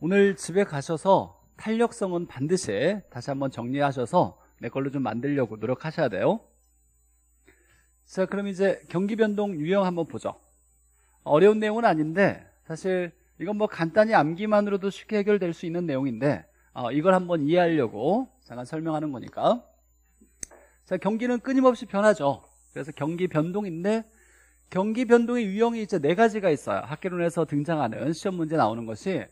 오늘 집에 가셔서 탄력성은 반드시 다시 한번 정리하셔서 내 걸로 좀 만들려고 노력하셔야 돼요. 자, 그럼 이제 경기 변동 유형 한번 보죠. 어려운 내용은 아닌데 사실 이건 뭐 간단히 암기만으로도 쉽게 해결될 수 있는 내용인데 어, 이걸 한번 이해하려고 잠깐 설명하는 거니까 자 경기는 끊임없이 변하죠 그래서 경기 변동인데 경기 변동의 유형이 이제 네 가지가 있어요 학계론에서 등장하는 시험 문제 나오는 것이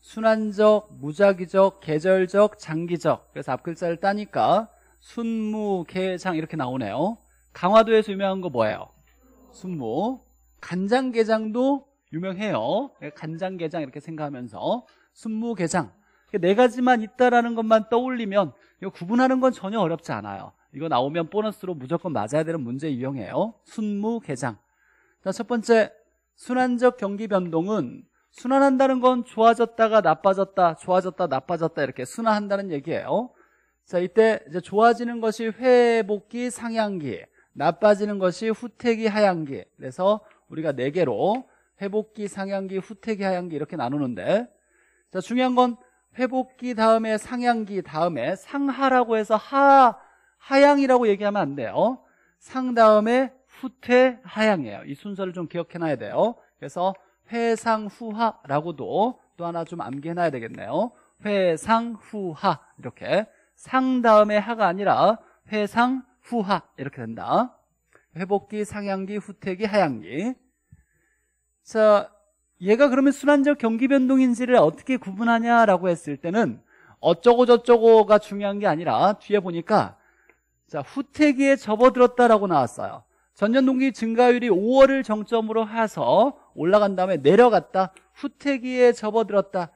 순환적, 무작위적, 계절적, 장기적 그래서 앞 글자를 따니까 순무계장 이렇게 나오네요 강화도에서 유명한 거 뭐예요? 순무 간장게장도 유명해요 예, 간장게장 이렇게 생각하면서 순무게장 네 가지만 있다라는 것만 떠올리면 이거 구분하는 건 전혀 어렵지 않아요 이거 나오면 보너스로 무조건 맞아야 되는 문제 유형이에요 순무계장 첫 번째 순환적 경기 변동은 순환한다는 건 좋아졌다가 나빠졌다, 좋아졌다, 나빠졌다 이렇게 순환한다는 얘기예요. 자, 이때 이제 좋아지는 것이 회복기 상향기, 나빠지는 것이 후퇴기 하향기. 그래서 우리가 네 개로 회복기 상향기, 후퇴기 하향기 이렇게 나누는데 자, 중요한 건 회복기 다음에 상향기 다음에 상하라고 해서 하 하향이라고 얘기하면 안 돼요. 상 다음에 후퇴 하향이에요. 이 순서를 좀 기억해 놔야 돼요. 그래서 회상후하라고도 또 하나 좀 암기해놔야 되겠네요. 회상후하 이렇게 상 다음에 하가 아니라 회상후하 이렇게 된다. 회복기, 상향기, 후퇴기, 하향기. 자, 얘가 그러면 순환적 경기 변동인지를 어떻게 구분하냐라고 했을 때는 어쩌고 저쩌고가 중요한 게 아니라 뒤에 보니까 자 후퇴기에 접어들었다라고 나왔어요. 전년 동기 증가율이 5월을 정점으로 해서 올라간 다음에 내려갔다 후퇴기에 접어들었다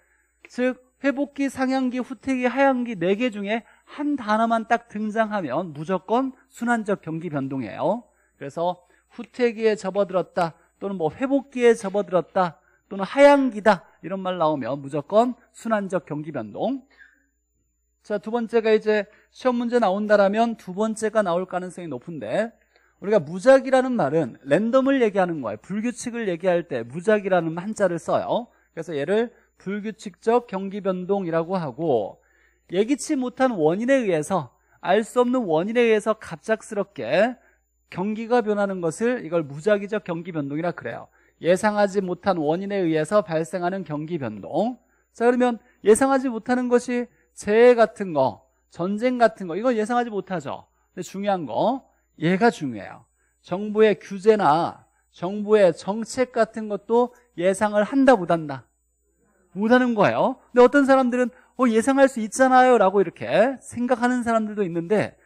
즉 회복기, 상향기, 후퇴기, 하향기 4개 중에 한 단어만 딱 등장하면 무조건 순환적 경기 변동이에요 그래서 후퇴기에 접어들었다 또는 뭐 회복기에 접어들었다 또는 하향기다 이런 말 나오면 무조건 순환적 경기 변동 자두 번째가 이제 시험 문제 나온다라면 두 번째가 나올 가능성이 높은데 우리가 무작이라는 말은 랜덤을 얘기하는 거예요. 불규칙을 얘기할 때 무작이라는 한자를 써요. 그래서 얘를 불규칙적 경기 변동이라고 하고 예기치 못한 원인에 의해서 알 수 없는 원인에 의해서 갑작스럽게 경기가 변하는 것을 이걸 무작위적 경기 변동이라 그래요. 예상하지 못한 원인에 의해서 발생하는 경기 변동. 자, 그러면 예상하지 못하는 것이 재해 같은 거, 전쟁 같은 거, 이건 예상하지 못하죠. 근데 중요한 거, 얘가 중요해요. 정부의 규제나 정부의 정책 같은 것도 예상을 한다 못한다 못하는 거예요. 근데 어떤 사람들은 어, 예상할 수 있잖아요라고 이렇게 생각하는 사람들도 있는데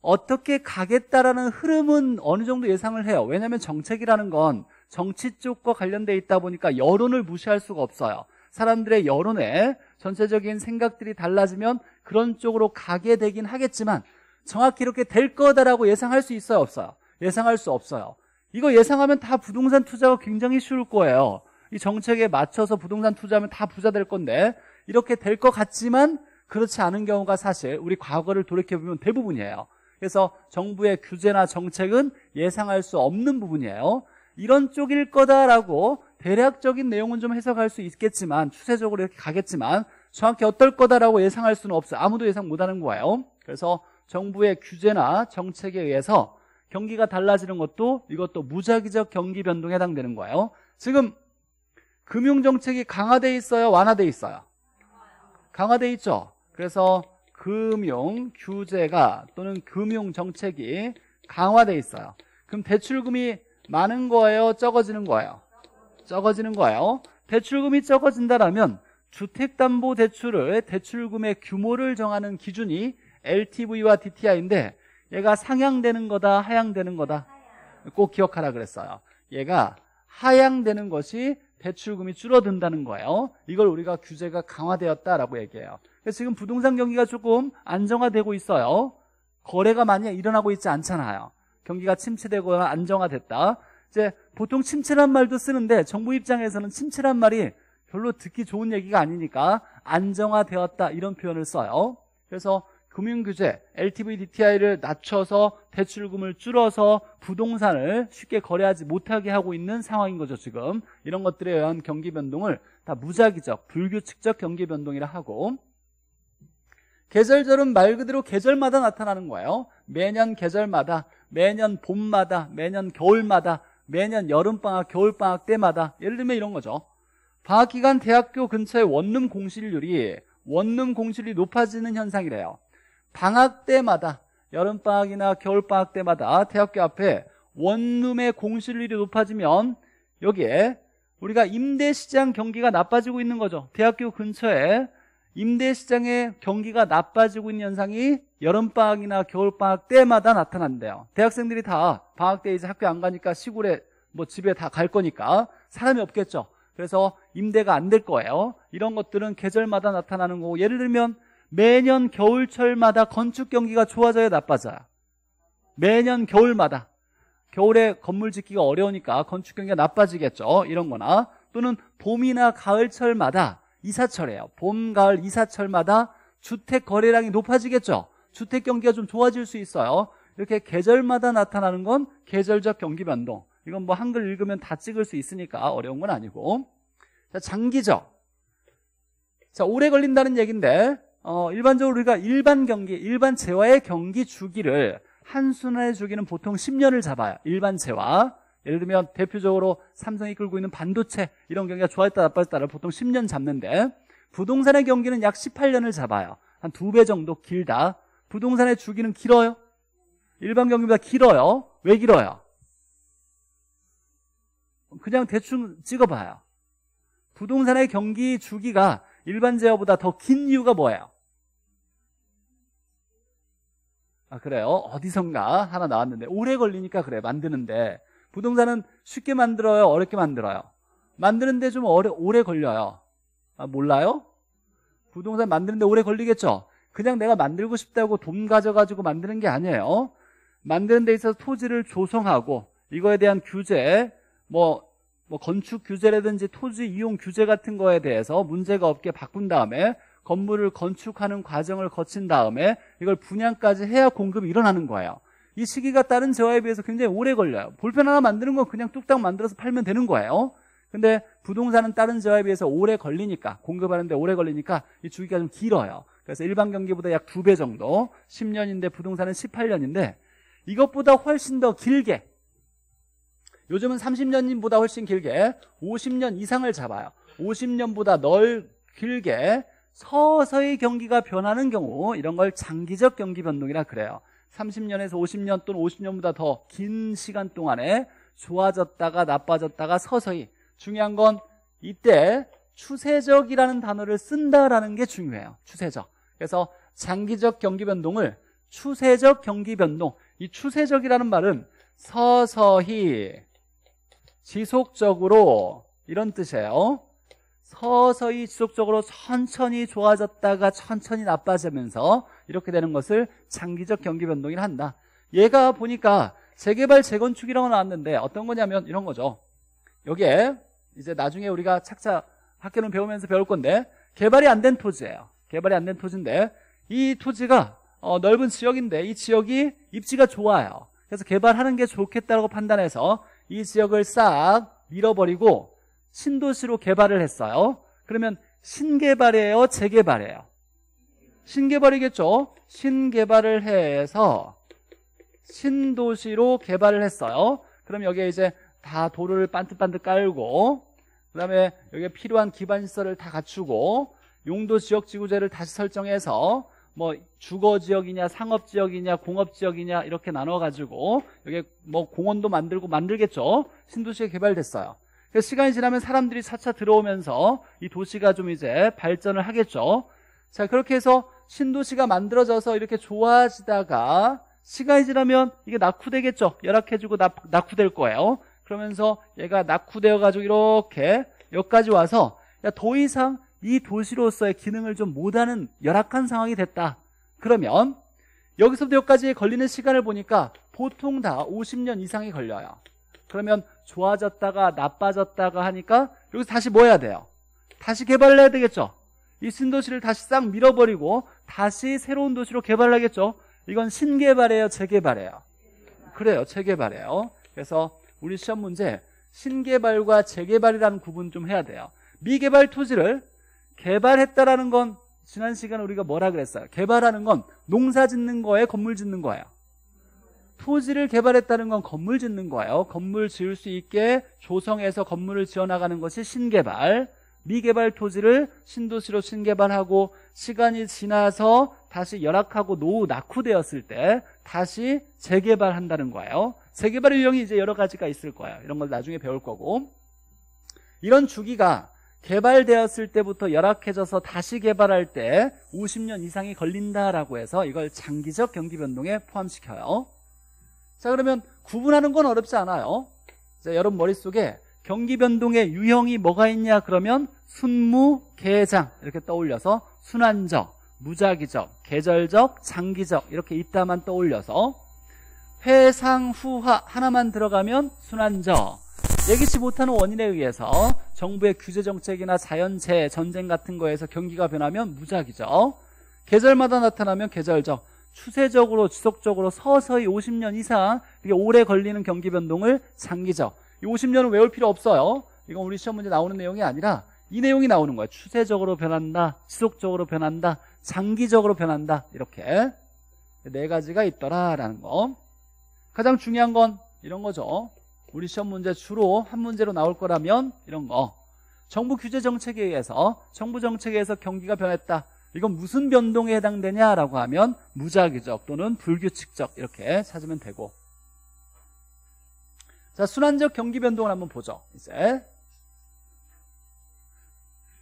어떻게 가겠다라는 흐름은 어느 정도 예상을 해요. 왜냐하면 정책이라는 건 정치 쪽과 관련돼 있다 보니까 여론을 무시할 수가 없어요. 사람들의 여론에 전체적인 생각들이 달라지면 그런 쪽으로 가게 되긴 하겠지만 정확히 이렇게 될 거다라고 예상할 수 있어요? 없어요? 예상할 수 없어요. 이거 예상하면 다 부동산 투자가 굉장히 쉬울 거예요. 이 정책에 맞춰서 부동산 투자하면 다 부자 될 건데 이렇게 될 것 같지만 그렇지 않은 경우가 사실 우리 과거를 돌이켜보면 대부분이에요. 그래서 정부의 규제나 정책은 예상할 수 없는 부분이에요. 이런 쪽일 거다라고 대략적인 내용은 좀 해석할 수 있겠지만 추세적으로 이렇게 가겠지만 정확히 어떨 거다라고 예상할 수는 없어요. 아무도 예상 못하는 거예요. 그래서 정부의 규제나 정책에 의해서 경기가 달라지는 것도 이것도 무작위적 경기 변동에 해당되는 거예요 지금 금융정책이 강화되어 있어요 완화되어 있어요 강화되어 있죠 그래서 금융 규제가 또는 금융 정책이 강화되어 있어요 그럼 대출금이 많은 거예요 적어지는 거예요 적어지는 거예요 대출금이 적어진다라면 주택담보대출을 대출금의 규모를 정하는 기준이 LTV와 DTI인데 얘가 상향되는 거다 하향되는 거다 꼭 기억하라 그랬어요 얘가 하향되는 것이 대출금이 줄어든다는 거예요 이걸 우리가 규제가 강화되었다라고 얘기해요 그래서 지금 부동산 경기가 조금 안정화되고 있어요 거래가 많이 일어나고 있지 않잖아요 경기가 침체되거나 안정화됐다 이제 보통 침체란 말도 쓰는데 정부 입장에서는 침체란 말이 별로 듣기 좋은 얘기가 아니니까 안정화되었다 이런 표현을 써요 그래서 금융규제, LTV, DTI를 낮춰서 대출금을 줄어서 부동산을 쉽게 거래하지 못하게 하고 있는 상황인 거죠 지금 이런 것들에 의한 경기 변동을 다 무작위적, 불규칙적 경기 변동이라 하고 계절절은 말 그대로 계절마다 나타나는 거예요 매년 계절마다, 매년 봄마다, 매년 겨울마다 매년 여름방학, 겨울방학 때마다 예를 들면 이런 거죠 방학기간 대학교 근처의 원룸 공실률이 원룸 공실이 높아지는 현상이래요 방학 때마다 여름방학이나 겨울방학 때마다 대학교 앞에 원룸의 공실률이 높아지면 여기에 우리가 임대시장 경기가 나빠지고 있는 거죠 대학교 근처에 임대시장의 경기가 나빠지고 있는 현상이 여름방학이나 겨울방학 때마다 나타난대요 대학생들이 다 방학 때 이제 학교 안 가니까 시골에 뭐 집에 다 갈 거니까 사람이 없겠죠 그래서 임대가 안 될 거예요 이런 것들은 계절마다 나타나는 거고 예를 들면 매년 겨울철마다 건축 경기가 좋아져야 나빠져요. 매년 겨울마다. 겨울에 건물 짓기가 어려우니까 건축 경기가 나빠지겠죠. 이런 거나 또는 봄이나 가을철마다 이사철이에요. 봄, 가을, 이사철마다 주택 거래량이 높아지겠죠. 주택 경기가 좀 좋아질 수 있어요. 이렇게 계절마다 나타나는 건 계절적 경기 변동. 이건 뭐 한글 읽으면 다 찍을 수 있으니까 어려운 건 아니고. 자, 장기적. 자, 오래 걸린다는 얘기인데 어, 일반적으로 우리가 일반 경기, 일반 재화의 경기 주기를 한순환의 주기는 보통 10년을 잡아요. 일반 재화. 예를 들면 대표적으로 삼성이 끌고 있는 반도체 이런 경기가 좋아했다 나빠졌다를 보통 10년 잡는데 부동산의 경기는 약 18년을 잡아요. 한 두 배 정도 길다. 부동산의 주기는 길어요? 일반 경기보다 길어요. 왜 길어요? 그냥 대충 찍어봐요. 부동산의 경기 주기가 일반 제어보다 더 긴 이유가 뭐예요? 아 그래요? 어디선가 하나 나왔는데 오래 걸리니까 그래 만드는데 부동산은 쉽게 만들어요? 어렵게 만들어요? 만드는데 좀 어려, 오래 걸려요 아, 몰라요? 부동산 만드는데 오래 걸리겠죠? 그냥 내가 만들고 싶다고 돈 가져가지고 만드는 게 아니에요 만드는 데 있어서 토지를 조성하고 이거에 대한 규제 뭐뭐 건축 규제라든지 토지 이용 규제 같은 거에 대해서 문제가 없게 바꾼 다음에 건물을 건축하는 과정을 거친 다음에 이걸 분양까지 해야 공급이 일어나는 거예요. 이 시기가 다른 재화에 비해서 굉장히 오래 걸려요. 볼펜 하나 만드는 건 그냥 뚝딱 만들어서 팔면 되는 거예요. 근데 부동산은 다른 재화에 비해서 오래 걸리니까 공급하는데 오래 걸리니까 이 주기가 좀 길어요. 그래서 일반 경기보다 약 두 배 정도 10년인데 부동산은 18년인데 이것보다 훨씬 더 길게 요즘은 30년보다 훨씬 길게 50년 이상을 잡아요 50년보다 넓 길게 서서히 경기가 변하는 경우 이런 걸 장기적 경기 변동이라 그래요 30년에서 50년 또는 50년보다 더 긴 시간 동안에 좋아졌다가 나빠졌다가 서서히 중요한 건 이때 추세적이라는 단어를 쓴다라는 게 중요해요 추세적 그래서 장기적 경기 변동을 추세적 경기 변동 이 추세적이라는 말은 서서히 지속적으로 이런 뜻이에요. 서서히 지속적으로 천천히 좋아졌다가 천천히 나빠지면서 이렇게 되는 것을 장기적 경기 변동이라 한다. 얘가 보니까 재개발 재건축이라고 나왔는데 어떤 거냐면 이런 거죠. 여기에 이제 나중에 우리가 착차 학교를 배우면서 배울 건데 개발이 안 된 토지예요. 개발이 안 된 토지인데 이 토지가 어, 넓은 지역인데 이 지역이 입지가 좋아요. 그래서 개발하는 게 좋겠다고 판단해서 이 지역을 싹 밀어버리고 신도시로 개발을 했어요. 그러면 신개발이에요? 재개발이에요? 신개발이겠죠? 신개발을 해서 신도시로 개발을 했어요. 그럼 여기에 이제 다 도로를 반듯반듯 깔고 그 다음에 여기에 필요한 기반시설을 다 갖추고 용도 지역 지구제를 다시 설정해서 뭐 주거 지역이냐 상업 지역이냐 공업 지역이냐 이렇게 나눠 가지고 여기 뭐 공원도 만들고 만들겠죠. 신도시에 개발됐어요. 그래서 시간이 지나면 사람들이 차차 들어오면서 이 도시가 좀 이제 발전을 하겠죠. 자, 그렇게 해서 신도시가 만들어져서 이렇게 좋아지다가 시간이 지나면 이게 낙후되겠죠. 열악해지고 낙, 낙후될 거예요. 그러면서 얘가 낙후되어 가지고 이렇게 여기까지 와서 야, 더 이상 이 도시로서의 기능을 좀 못하는 열악한 상황이 됐다. 그러면 여기서부터 여기까지 걸리는 시간을 보니까 보통 다 50년 이상이 걸려요. 그러면 좋아졌다가 나빠졌다가 하니까 여기서 다시 뭐 해야 돼요? 다시 개발을 해야 되겠죠. 이 신도시를 다시 싹 밀어버리고 다시 새로운 도시로 개발하겠죠. 이건 신개발이에요, 재개발이에요. 그래요, 재개발이에요. 그래서 우리 시험 문제 신개발과 재개발이라는 구분 좀 해야 돼요. 미개발 토지를 개발했다라는 건 지난 시간 우리가 뭐라 그랬어요? 개발하는 건 농사 짓는 거에 건물 짓는 거예요? 토지를 개발했다는 건 건물 짓는 거예요. 건물 지을 수 있게 조성해서 건물을 지어나가는 것이 신개발. 미개발 토지를 신도시로 신개발하고 시간이 지나서 다시 열악하고 노후 낙후되었을 때 다시 재개발한다는 거예요. 재개발 의 유형이 이제 여러 가지가 있을 거예요. 이런 걸 나중에 배울 거고. 이런 주기가 개발되었을 때부터 열악해져서 다시 개발할 때 50년 이상이 걸린다라고 해서 이걸 장기적 경기 변동에 포함시켜요 자 그러면 구분하는 건 어렵지 않아요 자, 여러분 머릿속에 경기 변동의 유형이 뭐가 있냐 그러면 순무, 개장 이렇게 떠올려서 순환적, 무작위적, 계절적, 장기적 이렇게 있다만 떠올려서 회상, 후하 하나만 들어가면 순환적 예기치 못하는 원인에 의해서 정부의 규제 정책이나 자연재 전쟁 같은 거에서 경기가 변하면 무작위죠. 계절마다 나타나면 계절적, 추세적으로 지속적으로 서서히 50년 이상 오래 걸리는 경기 변동을 장기적. 이 50년은 외울 필요 없어요. 이건 우리 시험 문제 나오는 내용이 아니라 이 내용이 나오는 거예요. 추세적으로 변한다, 지속적으로 변한다, 장기적으로 변한다 이렇게 네 가지가 있더라라는 거. 가장 중요한 건 이런 거죠. 우리 시험 문제 주로 한 문제로 나올 거라면 이런 거 정부 규제 정책에 의해서 정부 정책에 의해서 경기가 변했다 이건 무슨 변동에 해당되냐라고 하면 무작위적 또는 불규칙적 이렇게 찾으면 되고 자 순환적 경기 변동을 한번 보죠 이제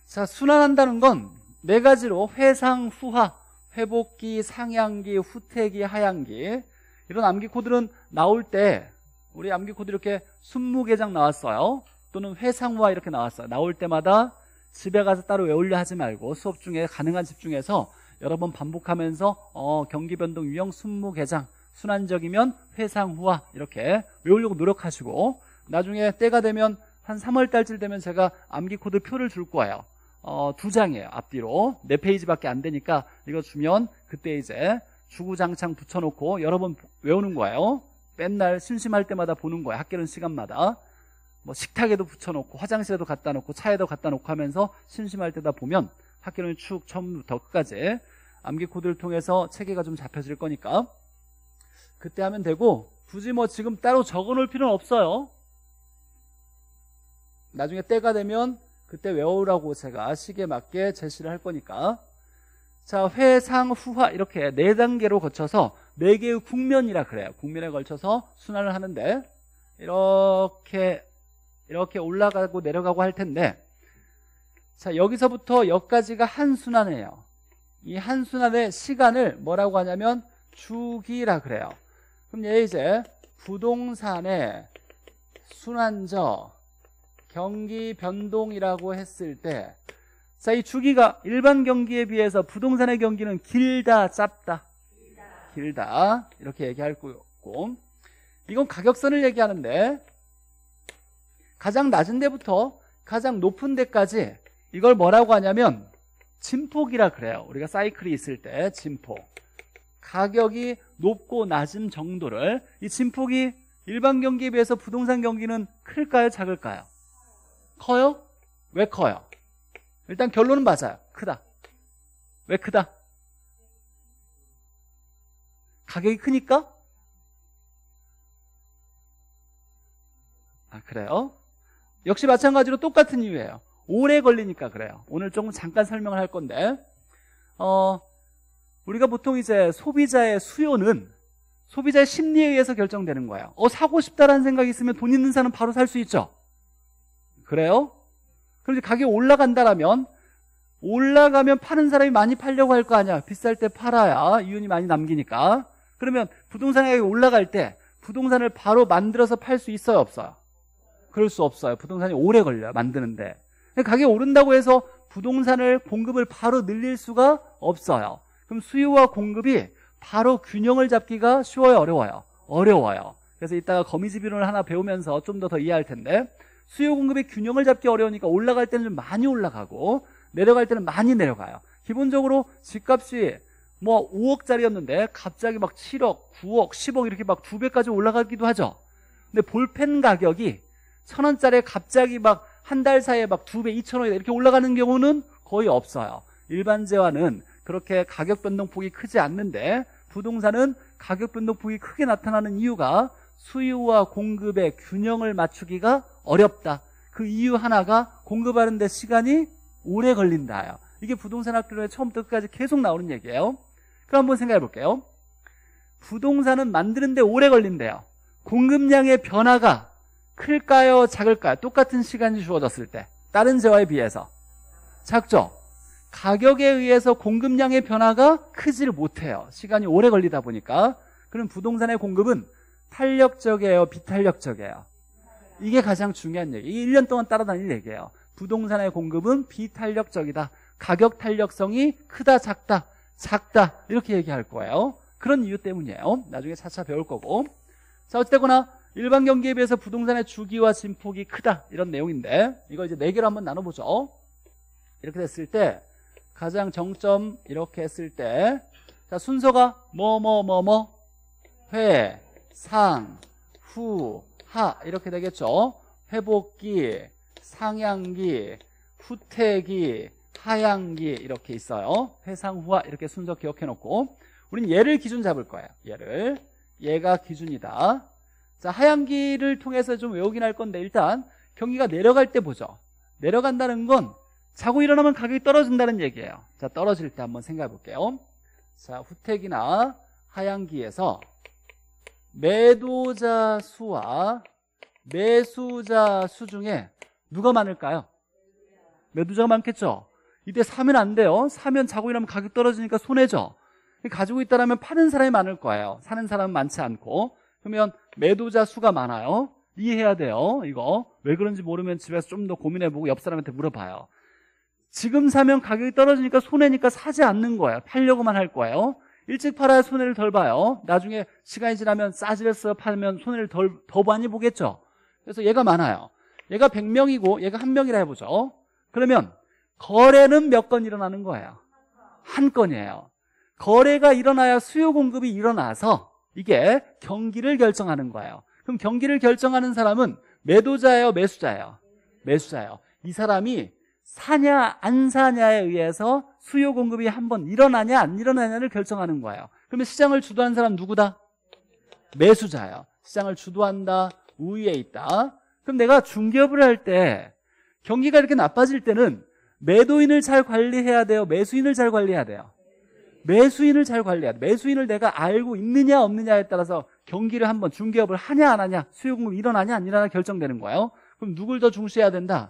자 순환한다는 건 네 가지로 회상, 후하, 회복기, 상향기, 후퇴기, 하향기 이런 암기 코드는 나올 때 우리 암기 코드 이렇게 20개 장 나왔어요. 또는 회상화 이렇게 나왔어요. 나올 때마다 집에 가서 따로 외우려 하지 말고 수업 중에 가능한 집중해서 여러 번 반복하면서 어, 경기 변동 유형 20개 장 순환적이면 회상후화 이렇게 외우려고 노력하시고 나중에 때가 되면 한 3월 달쯤 되면 제가 암기 코드 표를 줄 거예요. 어, 두 장이에요. 앞뒤로 4 페이지밖에 안 되니까 이거 주면 그때 이제 주구장창 붙여놓고 여러 번 외우는 거예요. 맨날 심심할 때마다 보는 거야. 학교 는 시간마다. 뭐 식탁에도 붙여놓고 화장실에도 갖다 놓고 차에도 갖다 놓고 하면서 심심할 때다 보면 학교는 쭉 처음부터 끝까지 암기 코드를 통해서 체계가 좀 잡혀질 거니까 그때 하면 되고 굳이 뭐 지금 따로 적어놓을 필요는 없어요. 나중에 때가 되면 그때 외우라고 제가 시기에 맞게 제시를 할 거니까 자 회상 후화 이렇게 네 단계로 거쳐서 4개의 국면이라 그래요. 국면에 걸쳐서 순환을 하는데 이렇게 이렇게 올라가고 내려가고 할 텐데 자 여기서부터 여기까지가 한 순환이에요. 이 한 순환의 시간을 뭐라고 하냐면 주기라 그래요. 그럼 얘 이제 부동산의 순환적 경기 변동이라고 했을 때 자, 이 주기가 일반 경기에 비해서 부동산의 경기는 길다, 짧다. 길다 이렇게 얘기할 거고 이건 가격선을 얘기하는데 가장 낮은 데부터 가장 높은 데까지 이걸 뭐라고 하냐면 진폭이라 그래요 우리가 사이클이 있을 때 진폭 가격이 높고 낮은 정도를 이 진폭이 일반 경기에 비해서 부동산 경기는 클까요 작을까요 커요? 왜 커요? 일단 결론은 맞아요 크다 왜 크다? 가격이 크니까? 아, 그래요? 역시 마찬가지로 똑같은 이유예요. 오래 걸리니까 그래요. 오늘 조금 잠깐 설명을 할 건데, 어, 우리가 보통 이제 소비자의 수요는 소비자의 심리에 의해서 결정되는 거예요. 어, 사고 싶다라는 생각이 있으면 돈 있는 사람은 바로 살 수 있죠. 그래요? 그런데 가격이 올라간다라면 올라가면 파는 사람이 많이 팔려고 할 거 아니야. 비쌀 때 팔아야 이윤이 많이 남기니까. 그러면 부동산 가격이 올라갈 때 부동산을 바로 만들어서 팔 수 있어요 없어요? 그럴 수 없어요 부동산이 오래 걸려요 만드는데 가격이 오른다고 해서 부동산을 공급을 바로 늘릴 수가 없어요 그럼 수요와 공급이 바로 균형을 잡기가 쉬워요 어려워요 어려워요 그래서 이따가 거미집 이론을 하나 배우면서 좀 더 더 이해할 텐데 수요 공급이 균형을 잡기 어려우니까 올라갈 때는 좀 많이 올라가고 내려갈 때는 많이 내려가요 기본적으로 집값이 뭐 5억짜리였는데 갑자기 막 7억, 9억, 10억 이렇게 막두 배까지 올라가기도 하죠. 근데 볼펜 가격이 1 0 0 0 원짜리 갑자기 막 한 달 사이에 막두 배, 2천 원 이렇게 올라가는 경우는 거의 없어요. 일반재화는 그렇게 가격 변동폭이 크지 않는데 부동산은 가격 변동폭이 크게 나타나는 이유가 수요와 공급의 균형을 맞추기가 어렵다. 그 이유 하나가 공급하는데 시간이 오래 걸린다 이게 부동산 학교에 처음부터 끝까지 계속 나오는 얘기예요. 그럼 한번 생각해 볼게요. 부동산은 만드는데 오래 걸린대요. 공급량의 변화가 클까요? 작을까요? 똑같은 시간이 주어졌을 때. 다른 재화에 비해서. 작죠? 가격에 의해서 공급량의 변화가 크질 못해요. 시간이 오래 걸리다 보니까. 그럼 부동산의 공급은 탄력적이에요? 비탄력적이에요? 이게 가장 중요한 얘기. 이게 1년 동안 따라다닐 얘기예요. 부동산의 공급은 비탄력적이다. 가격 탄력성이 크다, 작다. 작다 이렇게 얘기할 거예요 그런 이유 때문이에요 나중에 차차 배울 거고 자 어쨌거나 일반 경기에 비해서 부동산의 주기와 진폭이 크다 이런 내용인데 이거 이제 네 개로 한번 나눠보죠 이렇게 됐을 때 가장 정점 이렇게 했을 때자 순서가 뭐 뭐 뭐뭐 뭐, 뭐, 뭐? 회, 상, 후, 하 이렇게 되겠죠 회복기, 상향기, 후퇴기, 하향기 이렇게 있어요. 회상후화 이렇게 순서 기억해 놓고 우린 얘를 기준 잡을 거예요. 얘를 얘가 기준이다. 자, 하향기를 통해서 좀 외우긴 할 건데 일단 경기가 내려갈 때 보죠. 내려간다는 건 자고 일어나면 가격이 떨어진다는 얘기예요. 자, 떨어질 때 한번 생각해 볼게요. 자, 후택이나 하향기에서 매도자 수와 매수자 수 중에 누가 많을까요? 매도자가 많겠죠? 이때 사면 안 돼요. 사면 자고 일하면 가격 떨어지니까 손해죠. 가지고 있다라면 파는 사람이 많을 거예요. 사는 사람은 많지 않고. 그러면 매도자 수가 많아요. 이해해야 돼요. 이거 왜 그런지 모르면 집에서 좀 더 고민해보고 옆 사람한테 물어봐요. 지금 사면 가격이 떨어지니까 손해니까 사지 않는 거예요. 팔려고만 할 거예요. 일찍 팔아야 손해를 덜 봐요. 나중에 시간이 지나면 싸지랬어 팔면 손해를 덜, 더 많이 보겠죠. 그래서 얘가 많아요. 얘가 100명이고 얘가 1명이라 해보죠. 그러면 거래는 몇 건 일어나는 거예요? 한 건이에요. 거래가 일어나야 수요 공급이 일어나서 이게 경기를 결정하는 거예요. 그럼 경기를 결정하는 사람은 매도자예요, 매수자예요? 매수자예요. 이 사람이 사냐 안 사냐에 의해서 수요 공급이 한 번 일어나냐 안 일어나냐를 결정하는 거예요. 그러면 시장을 주도한 사람 누구다? 매수자예요. 시장을 주도한다. 우위에 있다. 그럼 내가 중개업을 할 때 경기가 이렇게 나빠질 때는 매도인을 잘 관리해야 돼요? 매수인을 잘 관리해야 돼요? 매수인을 잘 관리해야 돼. 요 매수인을 내가 알고 있느냐 없느냐에 따라서 경기를 한번 중개업을 하냐 안 하냐 수요금이 일어나냐 안 일어나냐 결정되는 거예요. 그럼 누굴 더 중시해야 된다?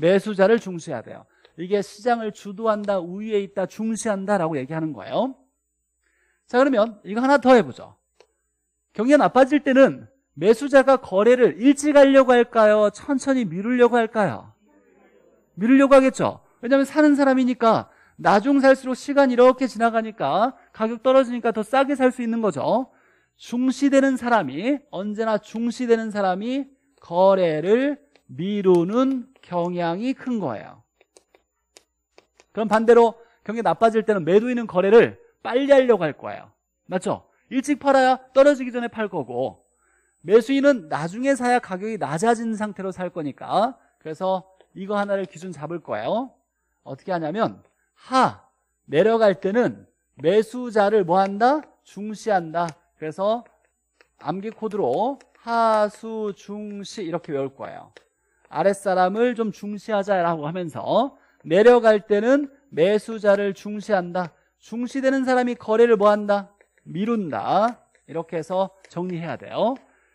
매수자를 중시해야 돼요. 이게 시장을 주도한다, 우위에 있다, 중시한다라고 얘기하는 거예요. 자 그러면 이거 하나 더 해보죠. 경기가 나빠질 때는 매수자가 거래를 일찍 하려고 할까요? 천천히 미루려고 할까요? 미루려고 하겠죠. 왜냐하면 사는 사람이니까 나중 살수록 시간 이렇게 지나가니까 가격 떨어지니까 더 싸게 살 수 있는 거죠. 중시되는 사람이 언제나 중시되는 사람이 거래를 미루는 경향이 큰 거예요. 그럼 반대로 경기 나빠질 때는 매도인은 거래를 빨리 하려고 할 거예요. 맞죠? 일찍 팔아야 떨어지기 전에 팔 거고 매수인은 나중에 사야 가격이 낮아진 상태로 살 거니까 그래서 이거 하나를 기준 잡을 거예요. 어떻게 하냐면 하 내려갈 때는 매수자를 뭐 한다? 중시한다. 그래서 암기 코드로 하수 중시 이렇게 외울 거예요. 아랫사람을 좀 중시하자라고 하면서 내려갈 때는 매수자를 중시한다. 중시되는 사람이 거래를 뭐 한다? 미룬다. 이렇게 해서 정리해야 돼요.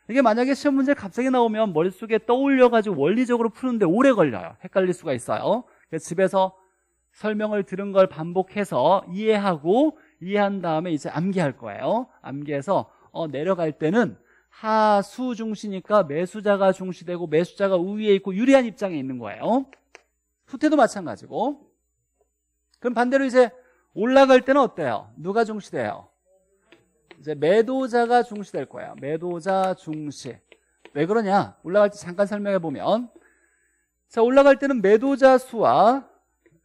이게 만약에 시험 문제 갑자기 나오면 머릿속에 떠올려가지고 원리적으로 푸는데 오래 걸려요. 헷갈릴 수가 있어요. 집에서 설명을 들은 걸 반복해서 이해하고 이해한 다음에 이제 암기할 거예요. 암기해서 어, 내려갈 때는 하수 중시니까 매수자가 중시되고 매수자가 우위에 있고 유리한 입장에 있는 거예요. 후퇴도 마찬가지고. 그럼 반대로 이제 올라갈 때는 어때요? 누가 중시돼요? 이제 매도자가 중시될 거예요. 매도자 중시. 왜 그러냐? 올라갈 때 잠깐 설명해 보면 자 올라갈 때는 매도자 수와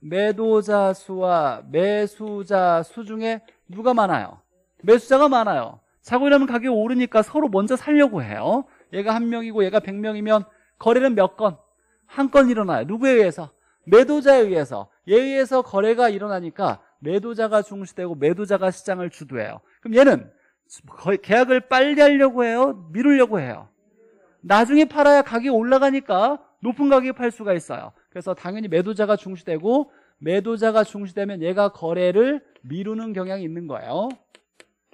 매도자 수와 매수자 수 중에 누가 많아요? 매수자가 많아요. 자고 일하면 가격이 오르니까 서로 먼저 살려고 해요. 얘가 한 명이고 얘가 100명이면 거래는 몇 건? 한 건 일어나요. 누구에 의해서? 매도자에 의해서. 얘에 의해서 거래가 일어나니까 매도자가 중시되고 매도자가 시장을 주도해요. 그럼 얘는 계약을 빨리 하려고 해요? 미루려고 해요? 나중에 팔아야 가격이 올라가니까 높은 가격에 팔 수가 있어요. 그래서 당연히 매도자가 중시되고 매도자가 중시되면 얘가 거래를 미루는 경향이 있는 거예요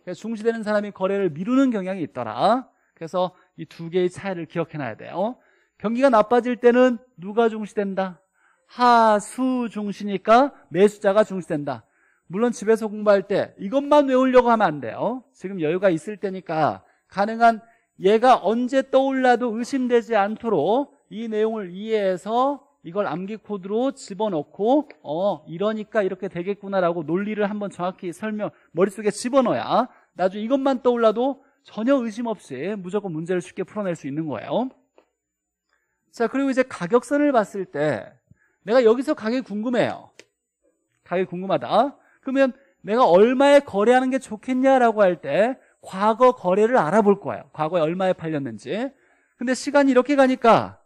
그래서 중시되는 사람이 거래를 미루는 경향이 있더라 그래서 이 두 개의 차이를 기억해놔야 돼요 경기가 나빠질 때는 누가 중시된다? 하수 중시니까 매수자가 중시된다 물론 집에서 공부할 때 이것만 외우려고 하면 안 돼요 지금 여유가 있을 때니까 가능한 얘가 언제 떠올라도 의심되지 않도록 이 내용을 이해해서 이걸 암기 코드로 집어넣고 어 이러니까 이렇게 되겠구나라고 논리를 한번 정확히 설명 머릿속에 집어넣어야 나중에 이것만 떠올라도 전혀 의심 없이 무조건 문제를 쉽게 풀어낼 수 있는 거예요 자 그리고 이제 가격선을 봤을 때 내가 여기서 가격이 궁금해요 가격이 궁금하다 그러면 내가 얼마에 거래하는 게 좋겠냐라고 할 때 과거 거래를 알아볼 거예요 과거에 얼마에 팔렸는지 근데 시간이 이렇게 가니까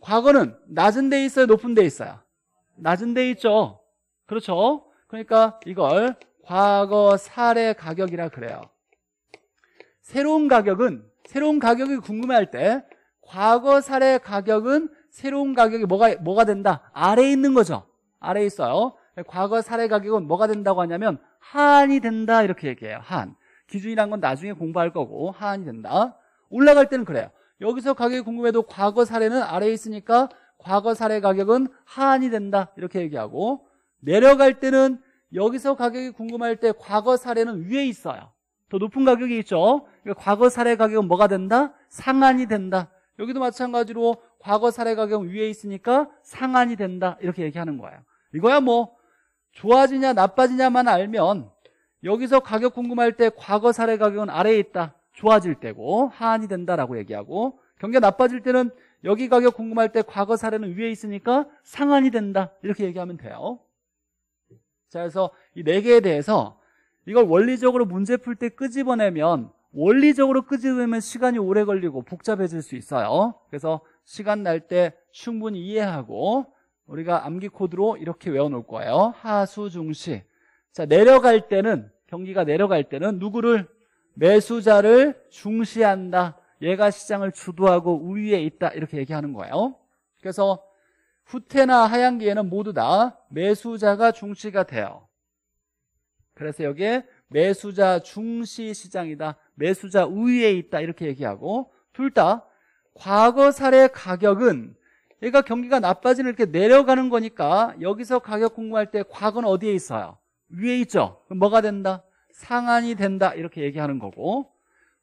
과거는 낮은 데 있어요? 높은 데 있어요? 낮은 데 있죠. 그렇죠? 그러니까 이걸 과거 사례 가격이라 그래요. 새로운 가격은 새로운 가격이 궁금해할 때 과거 사례 가격은 새로운 가격이 뭐가 뭐가 된다? 아래에 있는 거죠. 아래에 있어요. 과거 사례 가격은 뭐가 된다고 하냐면 한이 된다 이렇게 얘기해요. 한 기준이란 건 나중에 공부할 거고 한이 된다. 올라갈 때는 그래요. 여기서 가격이 궁금해도 과거 사례는 아래에 있으니까 과거 사례 가격은 하한이 된다 이렇게 얘기하고 내려갈 때는 여기서 가격이 궁금할 때 과거 사례는 위에 있어요 더 높은 가격이 있죠 그러니까 과거 사례 가격은 뭐가 된다? 상한이 된다 여기도 마찬가지로 과거 사례 가격 은 위에 있으니까 상한이 된다 이렇게 얘기하는 거예요 이거야 뭐 좋아지냐 나빠지냐만 알면 여기서 가격 궁금할 때 과거 사례 가격은 아래에 있다 좋아질 때고 하한이 된다라고 얘기하고 경기가 나빠질 때는 여기 가격 궁금할 때 과거 사례는 위에 있으니까 상한이 된다 이렇게 얘기하면 돼요 자 그래서 이 네 개에 대해서 이걸 원리적으로 문제 풀 때 끄집어내면 원리적으로 끄집어내면 시간이 오래 걸리고 복잡해질 수 있어요 그래서 시간 날 때 충분히 이해하고 우리가 암기 코드로 이렇게 외워놓을 거예요 하수중시 자 내려갈 때는 경기가 내려갈 때는 누구를 매수자를 중시한다. 얘가 시장을 주도하고 우위에 있다. 이렇게 얘기하는 거예요. 그래서 후퇴나 하향기에는 모두 다 매수자가 중시가 돼요. 그래서 여기에 매수자 중시 시장이다. 매수자 우위에 있다. 이렇게 얘기하고 둘 다 과거 사례 가격은 얘가 경기가 나빠지는 이렇게 내려가는 거니까 여기서 가격 공부할 때 과거는 어디에 있어요? 위에 있죠. 그럼 뭐가 된다? 상한이 된다 이렇게 얘기하는 거고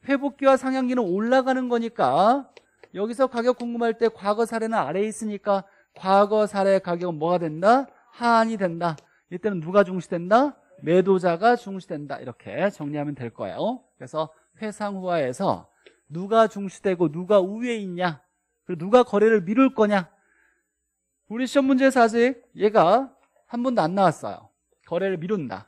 회복기와 상향기는 올라가는 거니까 여기서 가격 궁금할 때 과거 사례는 아래에 있으니까 과거 사례 가격은 뭐가 된다? 하한이 된다 이때는 누가 중시된다? 매도자가 중시된다 이렇게 정리하면 될 거예요 그래서 회상후화에서 누가 중시되고 누가 우위에 있냐 그리고 누가 거래를 미룰 거냐 우리 시험 문제에서 아직 얘가 한 번도 안 나왔어요 거래를 미룬다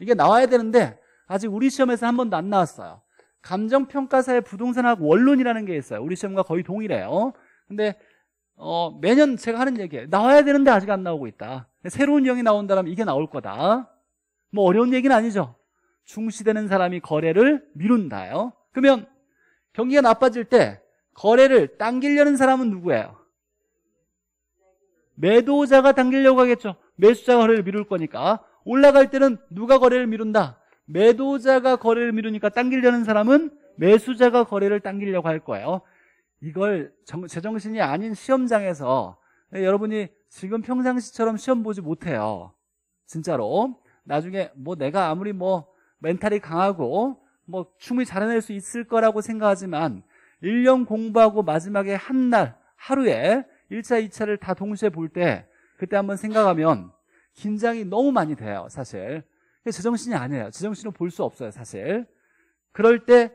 이게 나와야 되는데 아직 우리 시험에서 한 번도 안 나왔어요. 감정평가사의 부동산학 원론이라는 게 있어요. 우리 시험과 거의 동일해요. 근데 어, 매년 제가 하는 얘기예요. 나와야 되는데 아직 안 나오고 있다. 새로운 영이 나온다면 이게 나올 거다. 뭐 어려운 얘기는 아니죠. 중시되는 사람이 거래를 미룬다요. 그러면 경기가 나빠질 때 거래를 당기려는 사람은 누구예요? 매도자가 당기려고 하겠죠. 매수자가 거래를 미룰 거니까. 올라갈 때는 누가 거래를 미룬다? 매도자가 거래를 미루니까 당기려는 사람은 매수자가 거래를 당기려고 할 거예요. 이걸 정, 제정신이 아닌 시험장에서 여러분이 지금 평상시처럼 시험 보지 못해요. 진짜로. 나중에 뭐 내가 아무리 뭐 멘탈이 강하고 뭐춤분 잘해낼 수 있을 거라고 생각하지만 1년 공부하고 마지막에 한 날, 하루에 1차, 2차를 다 동시에 볼 때 그때 한번 생각하면 긴장이 너무 많이 돼요, 사실. 제정신이 아니에요. 제정신으로 볼 수 없어요, 사실. 그럴 때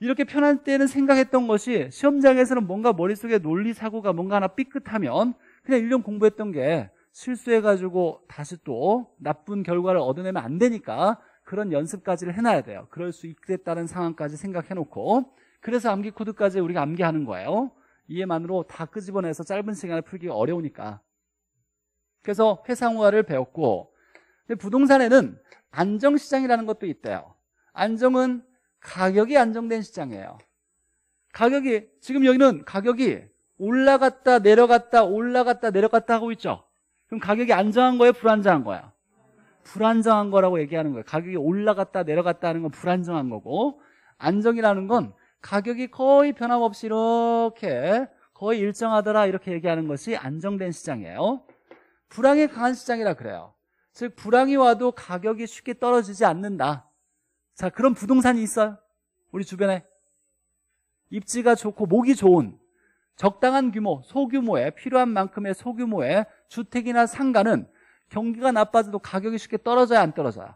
이렇게 편할 때는 생각했던 것이 시험장에서는 뭔가 머릿속에 논리 사고가 뭔가 하나 삐끗하면 그냥 1년 공부했던 게 실수해가지고 다시 또 나쁜 결과를 얻어내면 안 되니까 그런 연습까지를 해놔야 돼요. 그럴 수 있겠다는 상황까지 생각해놓고 그래서 암기 코드까지 우리가 암기하는 거예요. 이해만으로 다 끄집어내서 짧은 시간을 풀기가 어려우니까 그래서 회상화를 배웠고 부동산에는 안정시장이라는 것도 있대요 안정은 가격이 안정된 시장이에요 가격이 지금 여기는 가격이 올라갔다 내려갔다 올라갔다 내려갔다 하고 있죠 그럼 가격이 안정한 거예요 불안정한 거예요 불안정한 거라고 얘기하는 거예요 가격이 올라갔다 내려갔다 하는 건 불안정한 거고 안정이라는 건 가격이 거의 변함없이 이렇게 거의 일정하더라 이렇게 얘기하는 것이 안정된 시장이에요 불황에 강한 시장이라 그래요. 즉 불황이 와도 가격이 쉽게 떨어지지 않는다. 자, 그런 부동산이 있어요. 우리 주변에 입지가 좋고 목이 좋은 적당한 규모, 소규모에 필요한 만큼의 소규모의 주택이나 상가는 경기가 나빠져도 가격이 쉽게 떨어져야 안 떨어져요.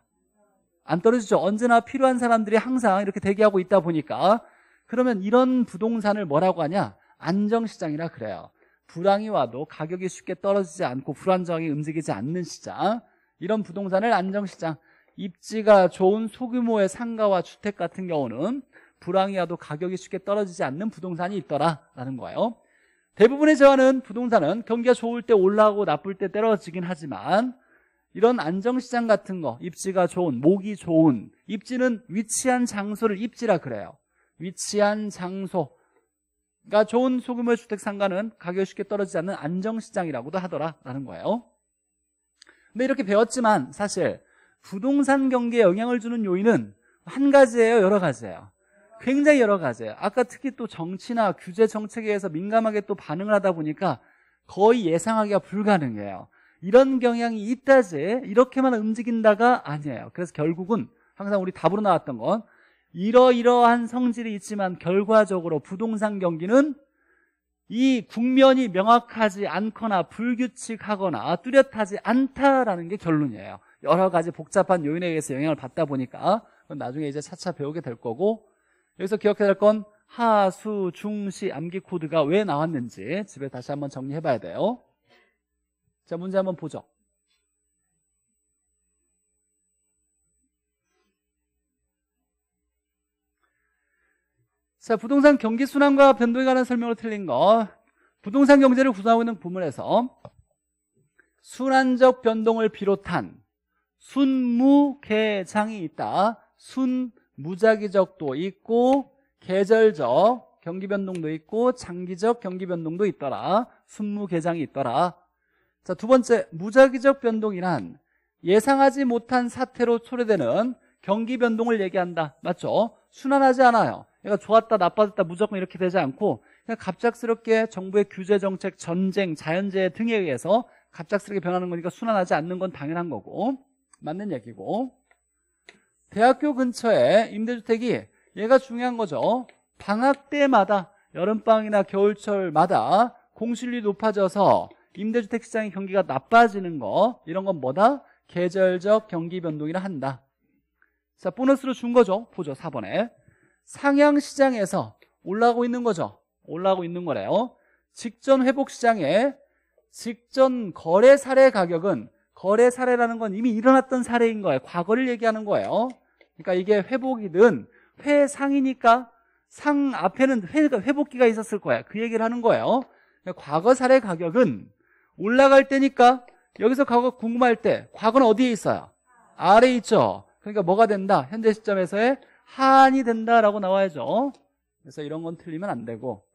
안 떨어지죠. 언제나 필요한 사람들이 항상 이렇게 대기하고 있다 보니까 그러면 이런 부동산을 뭐라고 하냐? 안정시장이라 그래요. 불황이 와도 가격이 쉽게 떨어지지 않고 불안정하게 움직이지 않는 시장 이런 부동산을 안정시장 입지가 좋은 소규모의 상가와 주택 같은 경우는 불황이 와도 가격이 쉽게 떨어지지 않는 부동산이 있더라라는 거예요 대부분의 재화는 부동산은 경기가 좋을 때 올라오고 나쁠 때 떨어지긴 하지만 이런 안정시장 같은 거 입지가 좋은 목이 좋은 입지는 위치한 장소를 입지라 그래요 위치한 장소 그러니까 좋은 소규모 주택 상가는 가격이 쉽게 떨어지지 않는 안정시장이라고도 하더라라는 거예요. 근데 이렇게 배웠지만 사실 부동산 경기에 영향을 주는 요인은 한 가지예요, 여러 가지예요. 굉장히 여러 가지예요. 아까 특히 또 정치나 규제 정책에 의해서 민감하게 또 반응을 하다 보니까 거의 예상하기가 불가능해요. 이런 경향이 있다지 이렇게만 움직인다가 아니에요. 그래서 결국은 항상 우리 답으로 나왔던 건 이러이러한 성질이 있지만 결과적으로 부동산 경기는 이 국면이 명확하지 않거나 불규칙하거나 뚜렷하지 않다라는 게 결론이에요. 여러 가지 복잡한 요인에 의해서 영향을 받다 보니까 나중에 이제 차차 배우게 될 거고 여기서 기억해야 될 건 하, 수, 중, 시 암기 코드가 왜 나왔는지 집에 다시 한번 정리해봐야 돼요. 자, 문제 한번 보죠. 자, 부동산 경기 순환과 변동에 관한 설명으로 틀린 거. 부동산 경제를 구성하고 있는 부문에서 순환적 변동을 비롯한 순무계장이 있다. 순무작위적도 있고 계절적 경기 변동도 있고 장기적 경기 변동도 있더라. 순무계장이 있더라. 자, 두 번째 무작위적 변동이란 예상하지 못한 사태로 초래되는 경기 변동을 얘기한다. 맞죠? 순환하지 않아요. 얘가 좋았다 나빠졌다 무조건 이렇게 되지 않고 그냥 갑작스럽게 정부의 규제 정책, 전쟁, 자연재해 등에 의해서 갑작스럽게 변하는 거니까 순환하지 않는 건 당연한 거고 맞는 얘기고 대학교 근처에 임대주택이 얘가 중요한 거죠 방학 때마다 여름방학이나 겨울철마다 공실률이 높아져서 임대주택 시장의 경기가 나빠지는 거 이런 건 뭐다? 계절적 경기 변동이라 한다 자 보너스로 준 거죠 보죠 4번에 상향시장에서 올라가고 있는 거죠 올라가고 있는 거래요 직전 회복 시장에 직전 거래 사례 가격은 거래 사례라는 건 이미 일어났던 사례인 거예요 과거를 얘기하는 거예요 그러니까 이게 회복이든 회상이니까 상 앞에는 회, 그러니까 회복기가 있었을 거야 그 얘기를 하는 거예요 과거 사례 가격은 올라갈 때니까 여기서 과거 궁금할 때 과거는 어디에 있어요? 아래 있죠 그러니까 뭐가 된다? 현재 시점에서의 한이 된다라고 나와야죠. 그래서 이런 건 틀리면 안 되고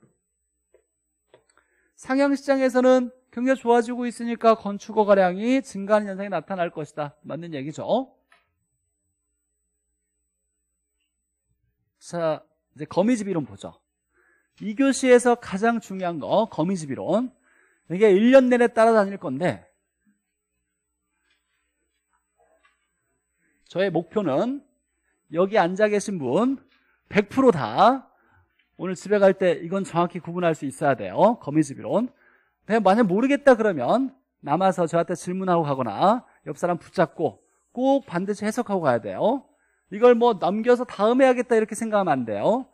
상향시장에서는 경기가 좋아지고 있으니까 건축어 가량이 증가하는 현상이 나타날 것이다. 맞는 얘기죠. 자, 이제 거미집 이론 보죠. 이교시에서 가장 중요한 거 거미집 이론. 이게 1년 내내 따라다닐 건데 저의 목표는 여기 앉아 계신 분 100%다 오늘 집에 갈 때 이건 정확히 구분할 수 있어야 돼요. 거미집이론. 네, 만약 모르겠다 그러면 남아서 저한테 질문하고 가거나 옆 사람 붙잡고 꼭 반드시 해석하고 가야 돼요. 이걸 뭐 넘겨서 다음에 하겠다 이렇게 생각하면 안 돼요.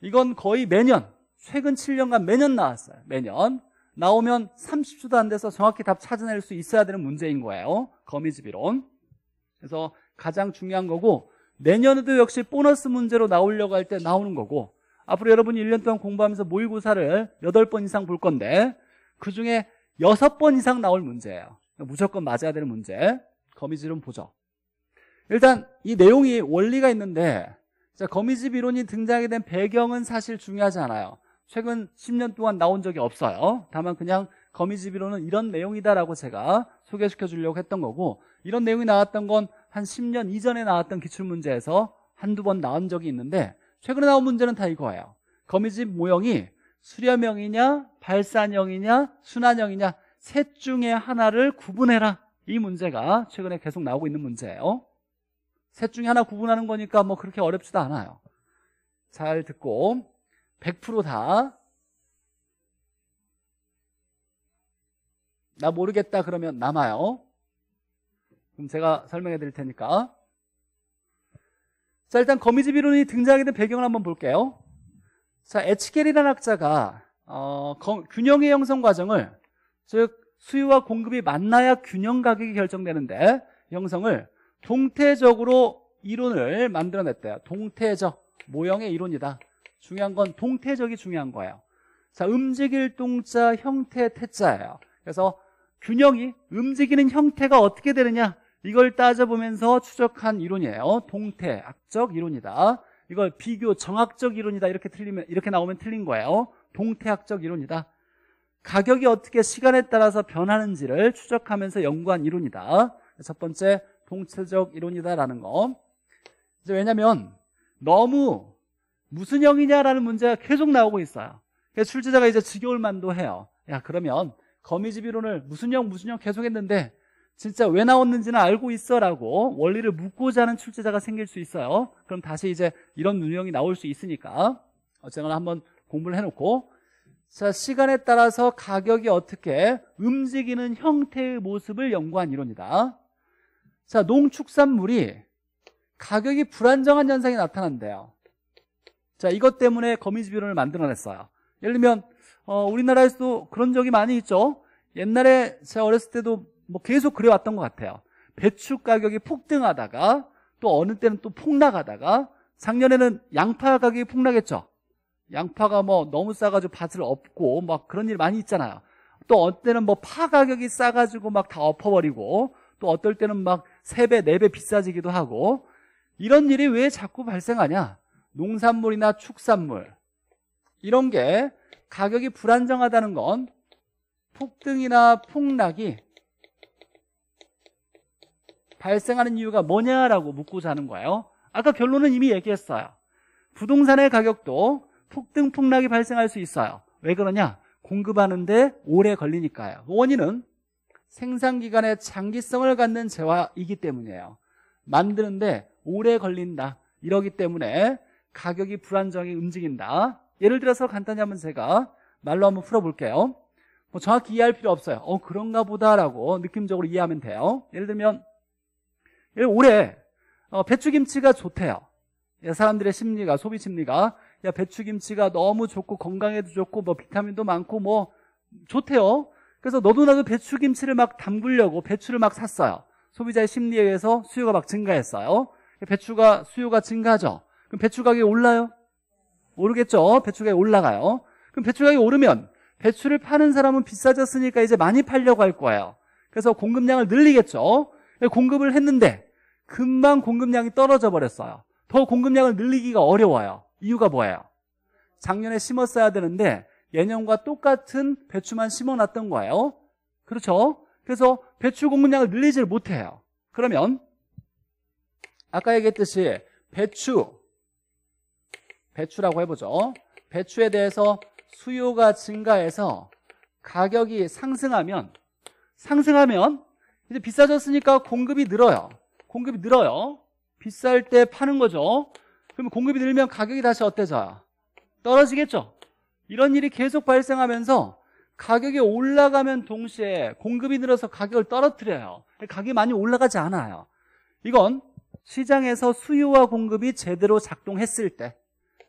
이건 거의 매년 최근 7년간 매년 나왔어요. 매년 나오면 30초도 안 돼서 정확히 답 찾아낼 수 있어야 되는 문제인 거예요. 거미집이론. 그래서 가장 중요한 거고 내년에도 역시 보너스 문제로 나오려고 할 때 나오는 거고 앞으로 여러분이 1년 동안 공부하면서 모의고사를 8번 이상 볼 건데 그중에 6번 이상 나올 문제예요 무조건 맞아야 되는 문제 거미지은 보죠 일단 이 내용이 원리가 있는데 자, 거미지비론이 등장하게 된 배경은 사실 중요하지 않아요 최근 10년 동안 나온 적이 없어요 다만 그냥 거미지비론은 이런 내용이다라고 제가 소개시켜 주려고 했던 거고 이런 내용이 나왔던 건한 10년 이전에 나왔던 기출문제에서 한두 번 나온 적이 있는데 최근에 나온 문제는 다 이거예요 거미집 모형이 수렴형이냐 발산형이냐 순환형이냐 셋 중에 하나를 구분해라 이 문제가 최근에 계속 나오고 있는 문제예요 셋 중에 하나 구분하는 거니까 뭐 그렇게 어렵지도 않아요 잘 듣고 100%다 나 모르겠다 그러면 남아요 그럼 제가 설명해 드릴 테니까. 자, 일단 거미집 이론이 등장하게 된 배경을 한번 볼게요. 자, 에치겔이라는 학자가 어, 균형의 형성 과정을 즉 수요와 공급이 만나야 균형 가격이 결정되는데 형성을 동태적으로 이론을 만들어냈대요. 동태적 모형의 이론이다. 중요한 건 동태적이 중요한 거예요. 자, 움직일 동자, 형태, 태자예요. 그래서 균형이 움직이는 형태가 어떻게 되느냐? 이걸 따져보면서 추적한 이론이에요. 동태학적 이론이다. 이걸 비교 정학적 이론이다 이렇게 틀리면 이렇게 나오면 틀린 거예요. 동태학적 이론이다. 가격이 어떻게 시간에 따라서 변하는지를 추적하면서 연구한 이론이다. 첫 번째 동체적 이론이다라는 거. 이제 왜냐면 너무 무슨 형이냐라는 문제가 계속 나오고 있어요. 그래서 출제자가 이제 지겨울 만도 해요. 야 그러면 거미집 이론을 무슨 형 무슨 형 계속했는데 진짜 왜 나왔는지는 알고 있어라고 원리를 묻고자 하는 출제자가 생길 수 있어요. 그럼 다시 이제 이런 유형이 나올 수 있으니까 어쨌거나 한번 공부를 해놓고 자 시간에 따라서 가격이 어떻게 움직이는 형태의 모습을 연구한 이론이다. 자 농축산물이 가격이 불안정한 현상이 나타난대요. 자 이것 때문에 거미집 이론을 만들어냈어요. 예를 들면 어, 우리나라에서도 그런 적이 많이 있죠. 옛날에 제가 어렸을 때도 뭐 계속 그래왔던 것 같아요. 배추 가격이 폭등하다가 또 어느 때는 또 폭락하다가 작년에는 양파 가격이 폭락했죠. 양파가 뭐 너무 싸가지고 밭을 없고막 그런 일 많이 있잖아요. 또 어때는 뭐 파 가격이 싸가지고 막 다 엎어버리고 또 어떨 때는 막 3배, 4배 비싸지기도 하고 이런 일이 왜 자꾸 발생하냐? 농산물이나 축산물 이런 게 가격이 불안정하다는 건 폭등이나 폭락이 발생하는 이유가 뭐냐라고 묻고자 는 거예요. 아까 결론은 이미 얘기했어요. 부동산의 가격도 폭등 폭락이 발생할 수 있어요. 왜 그러냐? 공급하는데 오래 걸리니까요. 원인은 생산기간의 장기성을 갖는 재화이기 때문이에요. 만드는데 오래 걸린다. 이러기 때문에 가격이 불안정하게 움직인다. 예를 들어서 간단히 한번 제가 말로 한번 풀어볼게요. 뭐 정확히 이해할 필요 없어요. 어, 그런가 보다라고 느낌적으로 이해하면 돼요. 예를 들면 올해 어, 배추김치가 좋대요. 예, 사람들의 심리가 소비 심리가 야 배추김치가 너무 좋고 건강에도 좋고 뭐 비타민도 많고 뭐 좋대요. 그래서 너도 나도 배추김치를 막 담그려고 배추를 막 샀어요. 소비자의 심리에 의해서 수요가 막 증가했어요. 예, 배추가 수요가 증가하죠. 그럼 배추 가격이 올라요? 모르겠죠 배추 가격이 올라가요. 그럼 배추 가격이 오르면 배추를 파는 사람은 비싸졌으니까 이제 많이 팔려고 할 거예요. 그래서 공급량을 늘리겠죠. 네, 공급을 했는데 금방 공급량이 떨어져 버렸어요. 더 공급량을 늘리기가 어려워요. 이유가 뭐예요? 작년에 심었어야 되는데 예년과 똑같은 배추만 심어놨던 거예요. 그렇죠? 그래서 배추 공급량을 늘리질 못해요. 그러면 아까 얘기했듯이 배추, 배추라고 해보죠. 배추에 대해서 수요가 증가해서 가격이 상승하면 상승하면 이제 비싸졌으니까 공급이 늘어요. 공급이 늘어요. 비쌀 때 파는 거죠. 그러면 공급이 늘면 가격이 다시 어때져요? 떨어지겠죠. 이런 일이 계속 발생하면서 가격이 올라가면 동시에 공급이 늘어서 가격을 떨어뜨려요. 가격이 많이 올라가지 않아요. 이건 시장에서 수요와 공급이 제대로 작동했을 때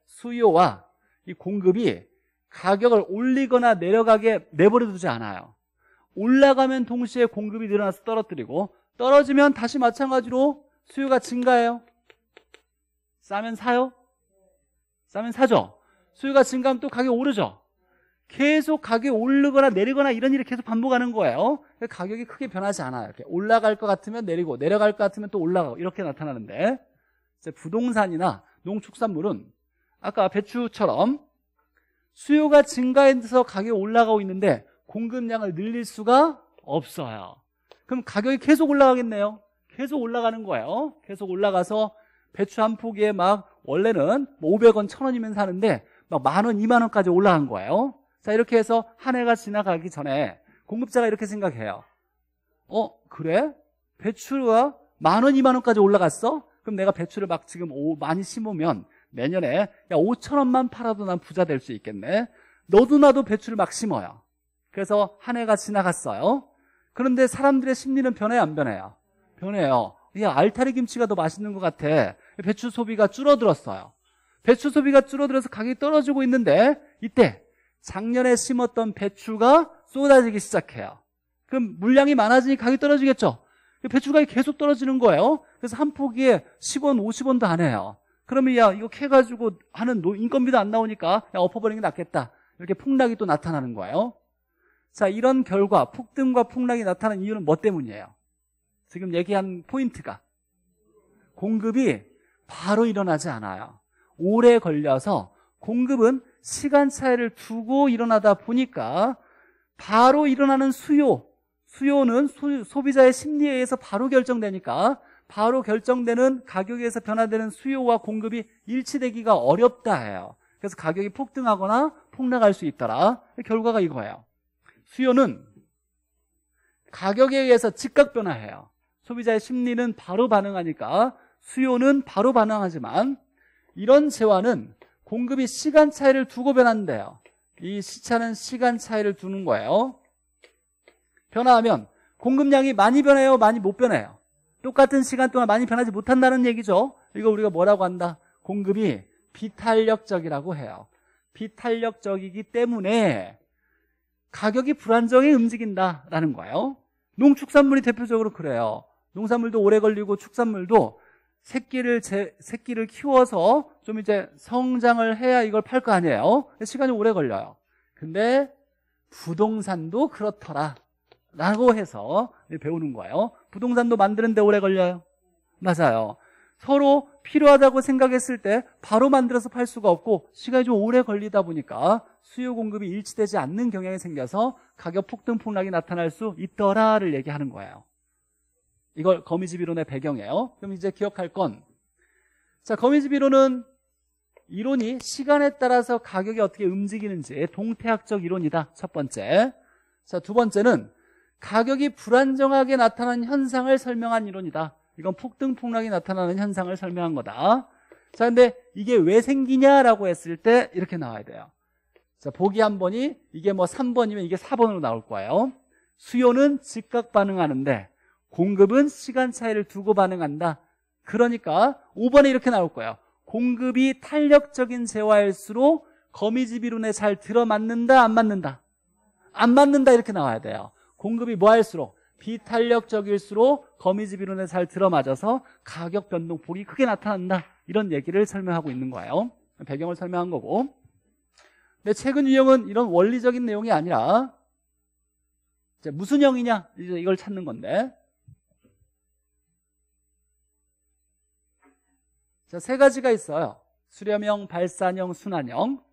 수요와 이 공급이 가격을 올리거나 내려가게 내버려 두지 않아요. 올라가면 동시에 공급이 늘어나서 떨어뜨리고 떨어지면 다시 마찬가지로 수요가 증가해요. 싸면 사요? 싸면 사죠. 수요가 증가하면 또 가격이 오르죠. 계속 가격이 오르거나 내리거나 이런 일이 계속 반복하는 거예요. 그러니까 가격이 크게 변하지 않아요. 이렇게 올라갈 것 같으면 내리고 내려갈 것 같으면 또 올라가고 이렇게 나타나는데 부동산이나 농축산물은 아까 배추처럼 수요가 증가해서 가격이 올라가고 있는데 공급량을 늘릴 수가 없어요. 그럼 가격이 계속 올라가겠네요. 계속 올라가는 거예요. 계속 올라가서 배추 한 포기에 막 원래는 500원, 뭐 1000원이면 사는데 막 만원, 2만원까지 올라간 거예요. 자, 이렇게 해서 한 해가 지나가기 전에 공급자가 이렇게 생각해요. 어, 그래? 배추가 만원, 2만원까지 올라갔어? 그럼 내가 배추를 막 지금 많이 심으면 내년에 야 5천원만 팔아도 난 부자 될 수 있겠네 너도 나도 배추를 막 심어요 그래서 한 해가 지나갔어요. 그런데 사람들의 심리는 변해요, 안 변해요? 변해요. 야, 알타리 김치가 더 맛있는 것 같아. 배추 소비가 줄어들었어요. 배추 소비가 줄어들어서 가격이 떨어지고 있는데 이때 작년에 심었던 배추가 쏟아지기 시작해요. 그럼 물량이 많아지니 가격이 떨어지겠죠? 배추 가 계속 떨어지는 거예요. 그래서 한 포기에 10원, 50원도 안 해요. 그러면 야 이거 캐가지고 하는 인건비도 안 나오니까 야 엎어버리는 게 낫겠다. 이렇게 폭락이 또 나타나는 거예요. 자, 이런 결과, 폭등과 폭락이 나타난 이유는 뭐 때문이에요? 지금 얘기한 포인트가. 공급이 바로 일어나지 않아요. 오래 걸려서 공급은 시간 차이를 두고 일어나다 보니까 바로 일어나는 수요, 수요는 소, 비자의 심리에 의해서 바로 결정되니까 바로 결정되는 가격에서 변화되는 수요와 공급이 일치되기가 어렵다 해요. 그래서 가격이 폭등하거나 폭락할 수 있더라. 결과가 이거예요. 수요는 가격에 의해서 즉각 변화해요. 소비자의 심리는 바로 반응하니까 수요는 바로 반응하지만 이런 재화는 공급이 시간 차이를 두고 변한대요. 이 시차는 시간 차이를 두는 거예요. 변화하면 공급량이 많이 변해요, 많이 못 변해요. 똑같은 시간 동안 많이 변하지 못한다는 얘기죠. 이거 우리가 뭐라고 한다? 공급이 비탄력적이라고 해요. 비탄력적이기 때문에 가격이 불안정해 움직인다라는 거예요. 농축산물이 대표적으로 그래요. 농산물도 오래 걸리고 축산물도 새끼를 제, 새끼를 키워서 좀 이제 성장을 해야 이걸 팔 거 아니에요. 시간이 오래 걸려요. 근데 부동산도 그렇더라. 라고 해서 배우는 거예요. 부동산도 만드는데 오래 걸려요. 맞아요. 서로 필요하다고 생각했을 때 바로 만들어서 팔 수가 없고 시간이 좀 오래 걸리다 보니까 수요 공급이 일치되지 않는 경향이 생겨서 가격 폭등 폭락이 나타날 수 있더라를 얘기하는 거예요. 이걸 거미집 이론의 배경이에요. 그럼 이제 기억할 건 자, 거미집 이론은 이론이 시간에 따라서 가격이 어떻게 움직이는지 동태학적 이론이다. 첫 번째. 자, 두 번째는 가격이 불안정하게 나타나는 현상을 설명한 이론이다. 이건 폭등 폭락이 나타나는 현상을 설명한 거다. 자, 근데 이게 왜 생기냐라고 했을 때 이렇게 나와야 돼요. 자, 보기 한 번이 이게 뭐 3번이면 이게 4번으로 나올 거예요. 수요는 즉각 반응하는데 공급은 시간 차이를 두고 반응한다. 그러니까 5번에 이렇게 나올 거예요. 공급이 탄력적인 재화일수록 거미집 이론에 잘 들어맞는다 안 맞는다 안 맞는다 이렇게 나와야 돼요 공급이 뭐 할수록 비탄력적일수록 거미집 이론에 잘 들어맞아서 가격 변동폭이 크게 나타난다 이런 얘기를 설명하고 있는 거예요 배경을 설명한 거고 근데 최근 유형은 이런 원리적인 내용이 아니라 무슨 형이냐 이걸 찾는 건데 자, 세 가지가 있어요 수렴형, 발산형, 순환형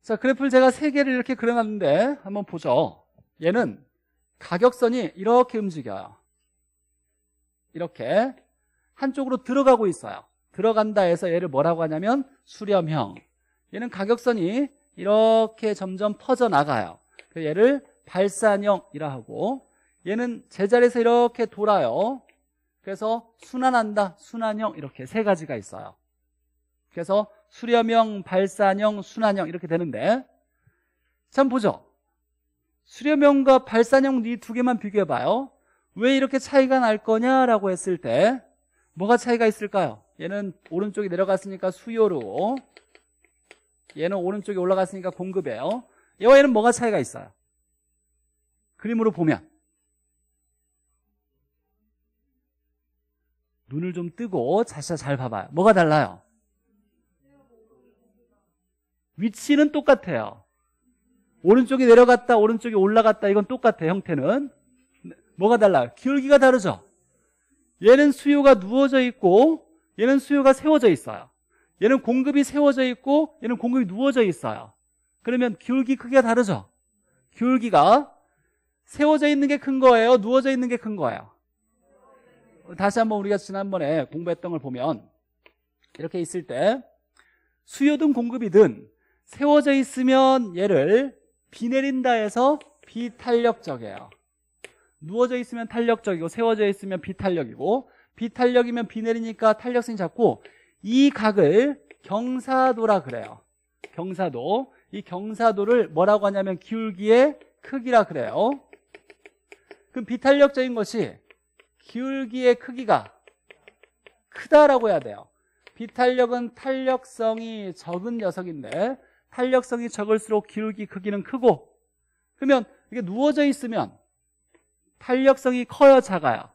자 그래프를 제가 세 개를 이렇게 그려놨는데 한번 보죠 얘는 가격선이 이렇게 움직여요. 이렇게 한쪽으로 들어가고 있어요. 들어간다 해서 얘를 뭐라고 하냐면 수렴형. 얘는 가격선이 이렇게 점점 퍼져나가요. 얘를 발산형이라 하고 얘는 제자리에서 이렇게 돌아요. 그래서 순환한다, 순환형 이렇게 세 가지가 있어요. 그래서 수렴형, 발산형, 순환형 이렇게 되는데 참 보죠. 수렴형과 발산형 이 두 개만 비교해봐요. 왜 이렇게 차이가 날 거냐라고 했을 때 뭐가 차이가 있을까요? 얘는 오른쪽이 내려갔으니까 수요로 얘는 오른쪽이 올라갔으니까 공급이에요. 얘와 얘는 뭐가 차이가 있어요? 그림으로 보면 눈을 좀 뜨고 자세히 잘 봐봐요. 뭐가 달라요? 위치는 똑같아요. 오른쪽이 내려갔다 오른쪽이 올라갔다 이건 똑같아 형태는 뭐가 달라? 요 기울기가 다르죠 얘는 수요가 누워져 있고 얘는 수요가 세워져 있어요 얘는 공급이 세워져 있고 얘는 공급이 누워져 있어요 그러면 기울기 크기가 다르죠 기울기가 세워져 있는 게 큰 거예요 누워져 있는 게 큰 거예요 다시 한번 우리가 지난번에 공부했던 걸 보면 이렇게 있을 때 수요든 공급이든 세워져 있으면 얘를 비 내린다에서 비탄력적이에요. 누워져 있으면 탄력적이고 세워져 있으면 비탄력이고 비탄력이면 비 내리니까 탄력성이 작고 이 각을 경사도라 그래요. 경사도. 이 경사도를 뭐라고 하냐면 기울기의 크기라 그래요. 그럼 비탄력적인 것이 기울기의 크기가 크다라고 해야 돼요. 비탄력은 탄력성이 적은 녀석인데 탄력성이 적을수록 기울기 크기는 크고 그러면 이게 누워져 있으면 탄력성이 커요 작아요?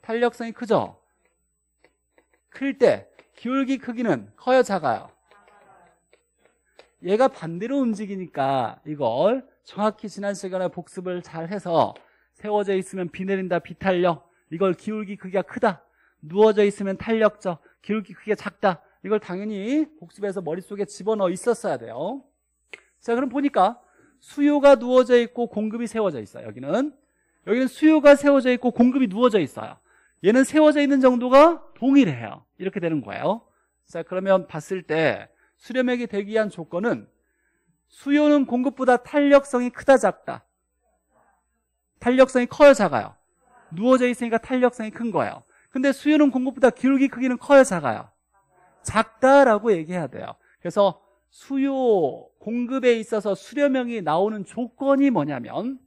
탄력성이 크죠? 클 때 기울기 크기는 커요 작아요? 얘가 반대로 움직이니까 이걸 정확히 지난 시간에 복습을 잘 해서 세워져 있으면 비 내린다 비탄력 이걸 기울기 크기가 크다 누워져 있으면 탄력적 기울기 크기가 작다 이걸 당연히 복습해서 머릿속에 집어넣어 있었어야 돼요. 자, 그럼 보니까 수요가 누워져 있고 공급이 세워져 있어요. 여기는 여기는 수요가 세워져 있고 공급이 누워져 있어요. 얘는 세워져 있는 정도가 동일해요. 이렇게 되는 거예요. 자, 그러면 봤을 때 수렴액이 되기 위한 조건은 수요는 공급보다 탄력성이 크다 작다. 탄력성이 커요 작아요. 누워져 있으니까 탄력성이 큰 거예요. 근데 수요는 공급보다 기울기 크기는 커요 작아요. 작다라고 얘기해야 돼요. 그래서 수요 공급에 있어서 수렴형이 나오는 조건이 뭐냐면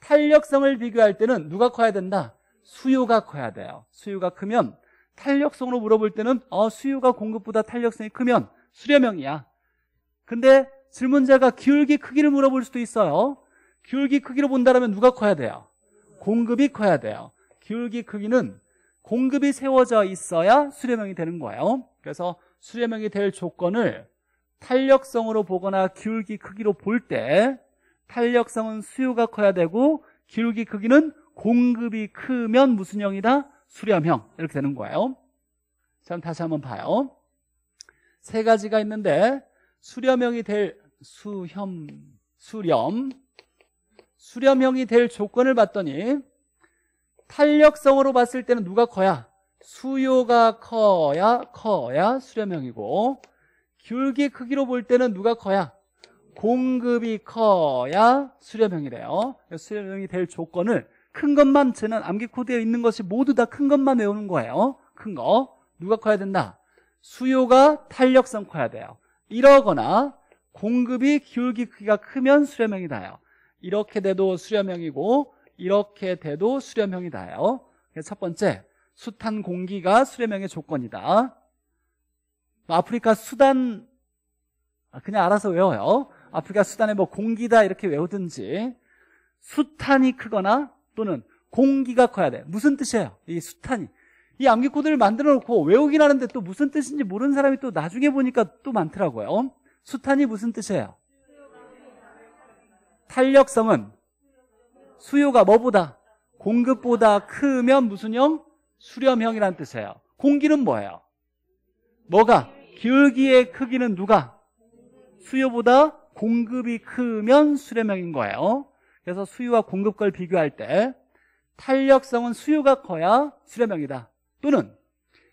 탄력성을 비교할 때는 누가 커야 된다? 수요가 커야 돼요. 수요가 크면 탄력성으로 물어볼 때는 어, 수요가 공급보다 탄력성이 크면 수렴형이야. 근데 질문자가 기울기 크기를 물어볼 수도 있어요. 기울기 크기로 본다면 누가 커야 돼요? 공급이 커야 돼요. 기울기 크기는 공급이 세워져 있어야 수렴형이 되는 거예요. 그래서 수렴형이 될 조건을 탄력성으로 보거나 기울기 크기로 볼 때 탄력성은 수요가 커야 되고 기울기 크기는 공급이 크면 무슨 형이다? 수렴형 이렇게 되는 거예요. 자, 다시 한번 봐요. 세 가지가 있는데 수렴형이 될 수렴 수렴 수렴형이 될 조건을 봤더니 탄력성으로 봤을 때는 누가 커야? 수요가 커야 커야 수렴형이고 귤기 크기로 볼 때는 누가 커야? 공급이 커야 수렴형이래요. 수렴형이 될 조건을 큰 것만 쟤는 암기 코드에 있는 것이 모두 다 큰 것만 외우는 거예요. 큰 거. 누가 커야 된다? 수요가 탄력성 커야 돼요. 이러거나 공급이 기울기 크기가 크면 수렴형이 나요 이렇게 돼도 수렴형이고 이렇게 돼도 수렴형이 다요첫 번째, 수탄 공기가 수렴형의 조건이다. 아프리카 수단 아, 그냥 알아서 외워요. 아프리카 수단에 뭐 공기다 이렇게 외우든지 수탄이 크거나 또는 공기가 커야 돼. 무슨 뜻이에요? 이 수탄이. 이 암기 코드를 만들어 놓고 외우긴 하는데 또 무슨 뜻인지 모르는 사람이 또 나중에 보니까 또 많더라고요. 수탄이 무슨 뜻이에요? 탄력성은 수요가 뭐보다 공급보다 크면 무슨 형? 수렴형이란 뜻이에요. 공기는 뭐예요? 뭐가? 기울기의 크기는 누가? 수요보다 공급이 크면 수렴형인 거예요. 그래서 수요와 공급걸 비교할 때 탄력성은 수요가 커야 수렴형이다. 또는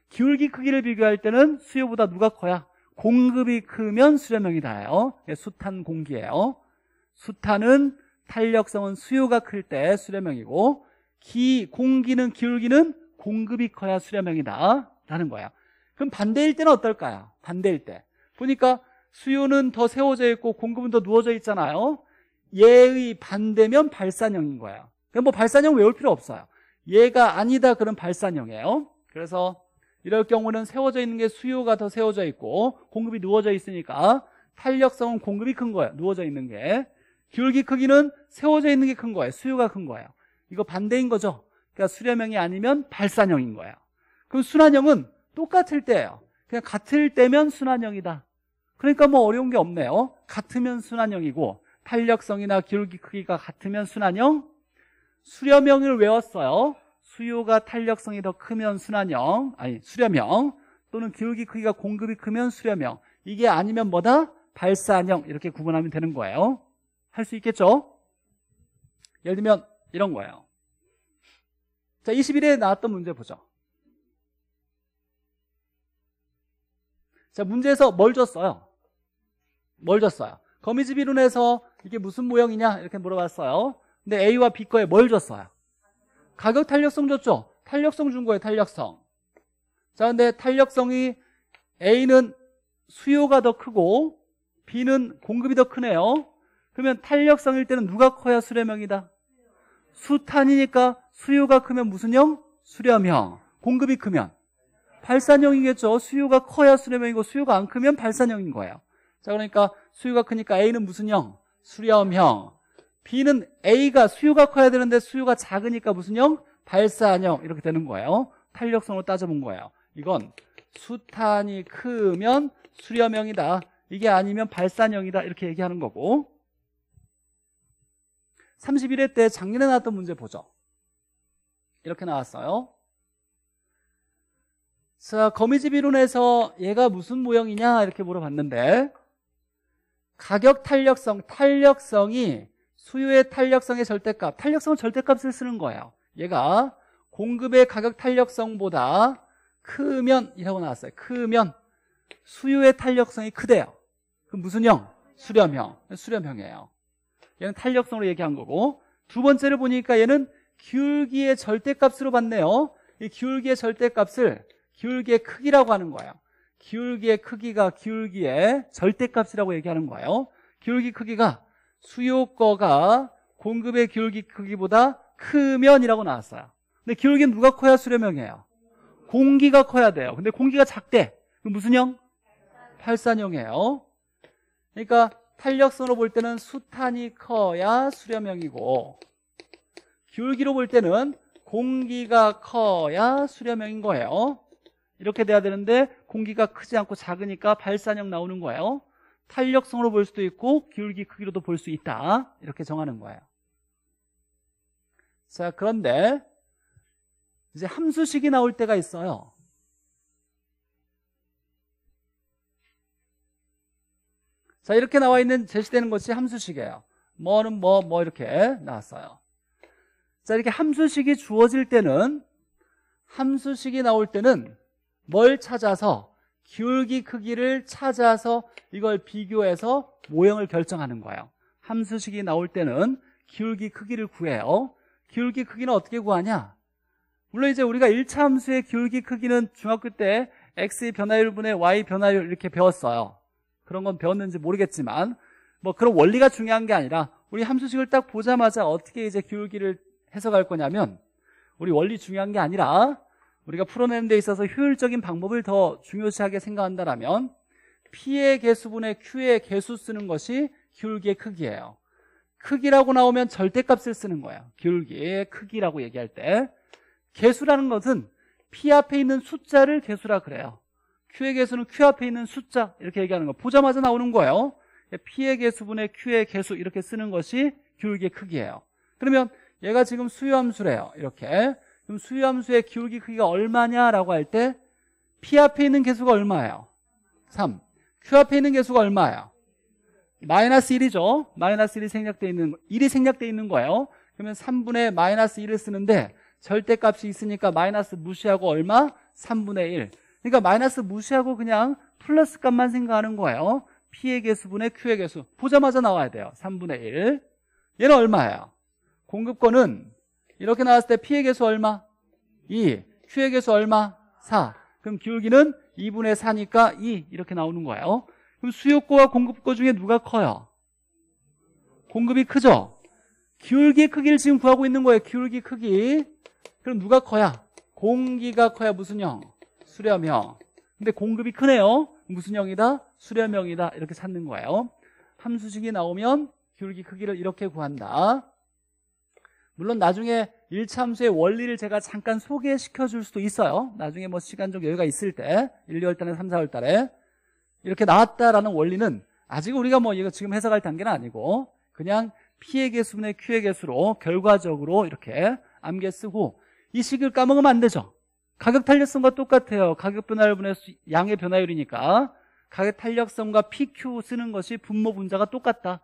기울기 크기를 비교할 때는 수요보다 누가 커야 공급이 크면 수렴형이다예요. 수탄 예, 공기예요. 수탄은 탄력성은 수요가 클 때 수렴형이고 기 공기는 기울기는 공급이 커야 수렴형이다 라는 거야 그럼 반대일 때는 어떨까요? 반대일 때 보니까 수요는 더 세워져 있고 공급은 더 누워져 있잖아요 얘의 반대면 발산형인 거야 그럼 뭐 발산형 외울 필요 없어요 얘가 아니다 그런 발산형이에요 그래서 이럴 경우는 세워져 있는 게 수요가 더 세워져 있고 공급이 누워져 있으니까 탄력성은 공급이 큰거야 누워져 있는 게 기울기 크기는 세워져 있는 게 큰 거예요. 수요가 큰 거예요. 이거 반대인 거죠. 그러니까 수렴형이 아니면 발산형인 거예요. 그럼 순환형은 똑같을 때예요. 그냥 같을 때면 순환형이다. 그러니까 뭐 어려운 게 없네요. 같으면 순환형이고 탄력성이나 기울기 크기가 같으면 순환형. 수렴형을 외웠어요. 수요가 탄력성이 더 크면 순환형, 아니 수렴형 또는 기울기 크기가 공급이 크면 수렴형. 이게 아니면 뭐다? 발산형 이렇게 구분하면 되는 거예요. 할수 있겠죠? 예를 들면 이런 거예요. 자, 21에 회 나왔던 문제 보죠. 자, 문제에서 뭘 줬어요? 뭘 줬어요? 거미집 이론에서 이게 무슨 모형이냐? 이렇게 물어봤어요. 근데 A와 B 거에 뭘 줬어요? 가격 탄력성 줬죠? 탄력성 준 거예요, 탄력성. 자, 근데 탄력성이 A는 수요가 더 크고 B는 공급이 더 크네요. 그러면 탄력성일 때는 누가 커야 수렴형이다? 수탄이니까 수요가 크면 무슨 형? 수렴형. 공급이 크면 발산형이겠죠. 수요가 커야 수렴형이고 수요가 안 크면 발산형인 거예요. 자, 그러니까 수요가 크니까 A는 무슨 형? 수렴형. B는 A가 수요가 커야 되는데 수요가 작으니까 무슨 형? 발산형. 이렇게 되는 거예요. 탄력성으로 따져본 거예요. 이건 수탄이 크면 수렴형이다. 이게 아니면 발산형이다. 이렇게 얘기하는 거고. 31회 때 작년에 나왔던 문제 보죠. 이렇게 나왔어요. 자, 거미집 이론에서 얘가 무슨 모형이냐 이렇게 물어봤는데 가격 탄력성, 탄력성이 수요의 탄력성의 절대값, 탄력성은 절대값을 쓰는 거예요. 얘가 공급의 가격 탄력성보다 크면 이라고 나왔어요. 크면 수요의 탄력성이 크대요. 그럼 무슨 형? 수렴형. 수렴형이에요. 얘는 탄력성으로 얘기한 거고 두 번째를 보니까 얘는 기울기의 절대값으로 봤네요 이 기울기의 절대값을 기울기의 크기라고 하는 거예요 기울기의 크기가 기울기의 절대값이라고 얘기하는 거예요 기울기 크기가 수요거가 공급의 기울기 크기보다 크면이라고 나왔어요 근데 기울기는 누가 커야 수렴형이에요 공기가 커야 돼요 근데 공기가 작대 무슨 형? 발산형이에요 그러니까 탄력성으로 볼 때는 수탄이 커야 수렴형이고 기울기로 볼 때는 공기가 커야 수렴형인 거예요 이렇게 돼야 되는데 공기가 크지 않고 작으니까 발산형 나오는 거예요 탄력성으로 볼 수도 있고 기울기 크기로도 볼 수 있다 이렇게 정하는 거예요 자 그런데 이제 함수식이 나올 때가 있어요 자, 이렇게 나와 있는 제시되는 것이 함수식이에요. 뭐는 뭐, 뭐 이렇게 나왔어요. 자, 이렇게 함수식이 주어질 때는 함수식이 나올 때는 뭘 찾아서 기울기 크기를 찾아서 이걸 비교해서 모형을 결정하는 거예요. 함수식이 나올 때는 기울기 크기를 구해요. 기울기 크기는 어떻게 구하냐? 물론 이제 우리가 1차 함수의 기울기 크기는 중학교 때 x의 변화율 분의 y 변화율 이렇게 배웠어요. 그런 건 배웠는지 모르겠지만 뭐 그런 원리가 중요한 게 아니라 우리 함수식을 딱 보자마자 어떻게 이제 기울기를 해석할 거냐면 우리 원리 중요한 게 아니라 우리가 풀어내는 데 있어서 효율적인 방법을 더 중요시하게 생각한다면 P의 개수분의 Q의 개수 쓰는 것이 기울기의 크기예요 크기라고 나오면 절대값을 쓰는 거예요 기울기의 크기라고 얘기할 때 개수라는 것은 P 앞에 있는 숫자를 개수라 그래요 Q의 개수는 Q 앞에 있는 숫자 이렇게 얘기하는 거 보자마자 나오는 거예요 P의 개수분의 Q의 개수 이렇게 쓰는 것이 기울기의 크기예요 그러면 얘가 지금 수유함수래요 이렇게 그럼 수유함수의 기울기 크기가 얼마냐라고 할 때 P 앞에 있는 개수가 얼마예요? 3 Q 앞에 있는 개수가 얼마예요? 마이너스 1이죠 마이너스 1이 생략되어 있는 1이 생략되어 있는 거예요 그러면 3분의 마이너스 1을 쓰는데 절대값이 있으니까 마이너스 무시하고 얼마? 3분의 1 그러니까 마이너스 무시하고 그냥 플러스 값만 생각하는 거예요. P의 개수분의 Q의 개수. 보자마자 나와야 돼요. 3분의 1. 얘는 얼마예요? 공급권은 이렇게 나왔을 때 P의 개수 얼마? 2. Q의 개수 얼마? 4. 그럼 기울기는 2분의 4니까 2 이렇게 나오는 거예요. 그럼 수요고와 공급고 중에 누가 커요? 공급이 크죠? 기울기 크기를 지금 구하고 있는 거예요. 기울기 크기. 그럼 누가 커야? 공기가 커야 무슨 형? 수렴형. 근데 공급이 크네요. 무슨 형이다? 수렴형이다. 이렇게 찾는 거예요. 함수식이 나오면 기울기 크기를 이렇게 구한다. 물론 나중에 1차 함수의 원리를 제가 잠깐 소개시켜 줄 수도 있어요. 나중에 뭐 시간적 여유가 있을 때 1, 2월 달에 3, 4월 달에 이렇게 나왔다라는 원리는 아직 우리가 뭐 이거 지금 해석할 단계는 아니고 그냥 P의 개수분의 Q의 개수로 결과적으로 이렇게 암개 쓰고 이 식을 까먹으면 안 되죠. 가격 탄력성과 똑같아요. 가격 변화를 분해 양의 변화율이니까 가격 탄력성과 PQ 쓰는 것이 분모 분자가 똑같다.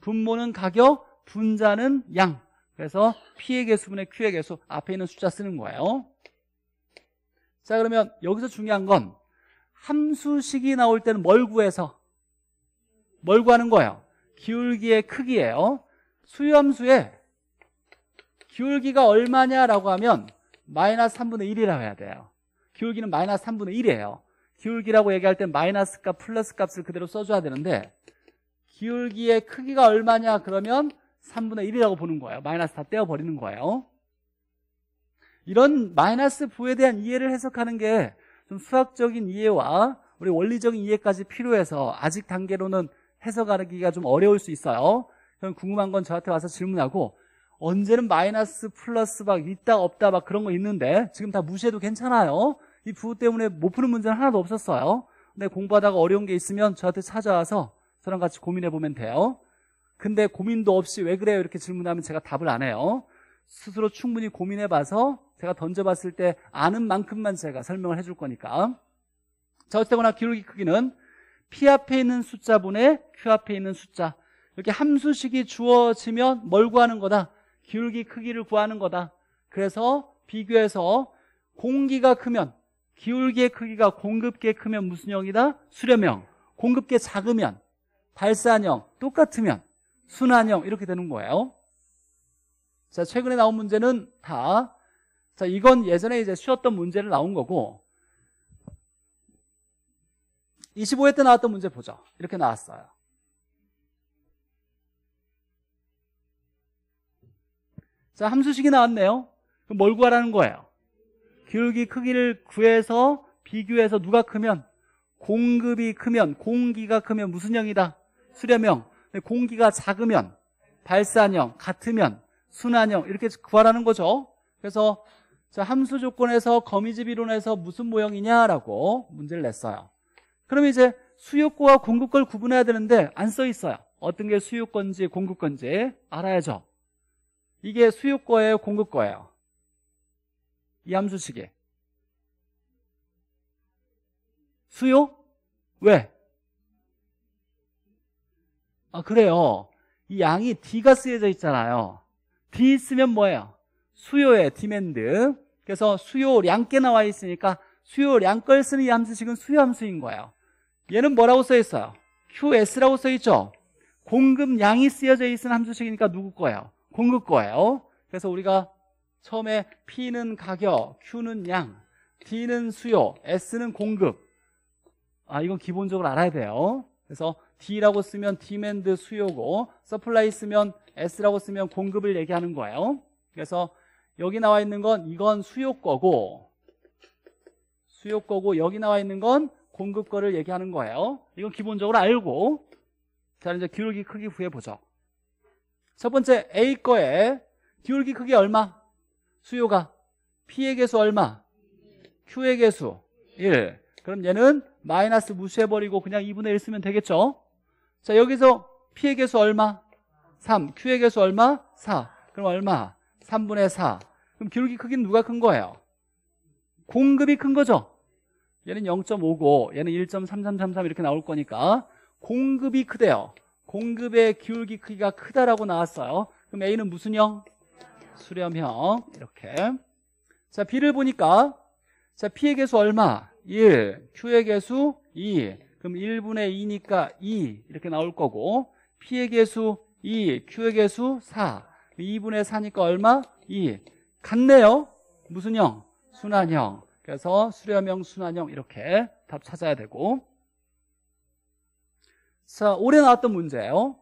분모는 가격, 분자는 양. 그래서 P의 개수분의 Q의 개수 앞에 있는 숫자 쓰는 거예요. 자 그러면 여기서 중요한 건 함수식이 나올 때는 뭘 구해서 뭘 구하는 거예요? 기울기의 크기예요. 수유함수에 기울기가 얼마냐라고 하면 마이너스 3분의 1이라고 해야 돼요. 기울기는 마이너스 3분의 1이에요. 기울기라고 얘기할 때 마이너스 값, 플러스 값을 그대로 써줘야 되는데 기울기의 크기가 얼마냐 그러면 3분의 1이라고 보는 거예요. 마이너스 다 떼어버리는 거예요. 이런 마이너스 부에 대한 이해를 해석하는 게 좀 수학적인 이해와 우리 원리적인 이해까지 필요해서 아직 단계로는 해석하기가 좀 어려울 수 있어요. 그럼 궁금한 건 저한테 와서 질문하고 언제는 마이너스 플러스 막 있다 없다 막 그런 거 있는데 지금 다 무시해도 괜찮아요 이 부호 때문에 못 푸는 문제는 하나도 없었어요 근데 공부하다가 어려운 게 있으면 저한테 찾아와서 저랑 같이 고민해보면 돼요 근데 고민도 없이 왜 그래요 이렇게 질문하면 제가 답을 안 해요 스스로 충분히 고민해봐서 제가 던져봤을 때 아는 만큼만 제가 설명을 해 줄 거니까 자 어쨌거나 기울기 크기는 P 앞에 있는 숫자분의 Q 앞에 있는 숫자 이렇게 함수식이 주어지면 뭘 구하는 거다 기울기 크기를 구하는 거다. 그래서 비교해서 공기가 크면 기울기의 크기가 공급계 크면 무슨 형이다? 수렴형. 공급계 작으면 발산형 똑같으면 순환형 이렇게 되는 거예요. 자, 최근에 나온 문제는 다 자, 이건 예전에 이제 쉬었던 문제를 나온 거고 25회 때 나왔던 문제 보죠. 이렇게 나왔어요. 자, 함수식이 나왔네요. 그럼 뭘 구하라는 거예요? 교육이 크기를 구해서 비교해서 누가 크면 공급이 크면 공기가 크면 무슨 형이다? 수렴형. 공기가 작으면 발산형, 같으면 순환형 이렇게 구하라는 거죠. 그래서 자, 함수 조건에서 거미집 이론에서 무슨 모형이냐라고 문제를 냈어요. 그럼 이제 수요권과 공급권 을 구분해야 되는데 안 써 있어요. 어떤 게 수요권지 공급권지 알아야죠. 이게 수요 거예요, 공급 거예요? 이 함수식에. 수요? 왜? 아, 그래요. 이 양이 D가 쓰여져 있잖아요. D 있으면 뭐예요? 수요의 디맨드. 그래서 수요량 께 나와 있으니까 수요량 걸 쓰는 이 함수식은 수요 함수인 거예요. 얘는 뭐라고 써 있어요? QS라고 써 있죠? 공급량이 쓰여져 있는 함수식이니까 누구 거예요? 공급 거예요. 그래서 우리가 처음에 P는 가격, Q는 양, D는 수요, S는 공급. 아, 이건 기본적으로 알아야 돼요. 그래서 D라고 쓰면 디맨드 수요고, 서플라이 쓰면 S라고 쓰면 공급을 얘기하는 거예요. 그래서 여기 나와 있는 건 이건 수요 거고, 수요 거고 여기 나와 있는 건 공급 거를 얘기하는 거예요. 이건 기본적으로 알고, 자 이제 기울기 크기 구해보죠. 첫 번째 A 거에 기울기 크기 얼마? 수요가 P의 개수 얼마? Q의 개수 1 그럼 얘는 마이너스 무수해버리고 그냥 2분의 1 쓰면 되겠죠 자 여기서 P의 개수 얼마? 3 Q의 개수 얼마? 4 그럼 얼마? 3분의 4 그럼 기울기 크기는 누가 큰 거예요? 공급이 큰 거죠 얘는 0.5고 얘는 1.3333 이렇게 나올 거니까 공급이 크대요 공급의 기울기 크기가 크다라고 나왔어요. 그럼 A는 무슨 형? 수렴형 이렇게 자 B를 보니까 자 P의 개수 얼마? 1 Q의 개수 2 그럼 1분의 2니까 2 이렇게 나올 거고 P의 개수 2 Q의 개수 4 2분의 4니까 얼마? 2 같네요 무슨 형? 순환형 그래서 수렴형 순환형 이렇게 답 찾아야 되고 자, 올해 나왔던 문제예요.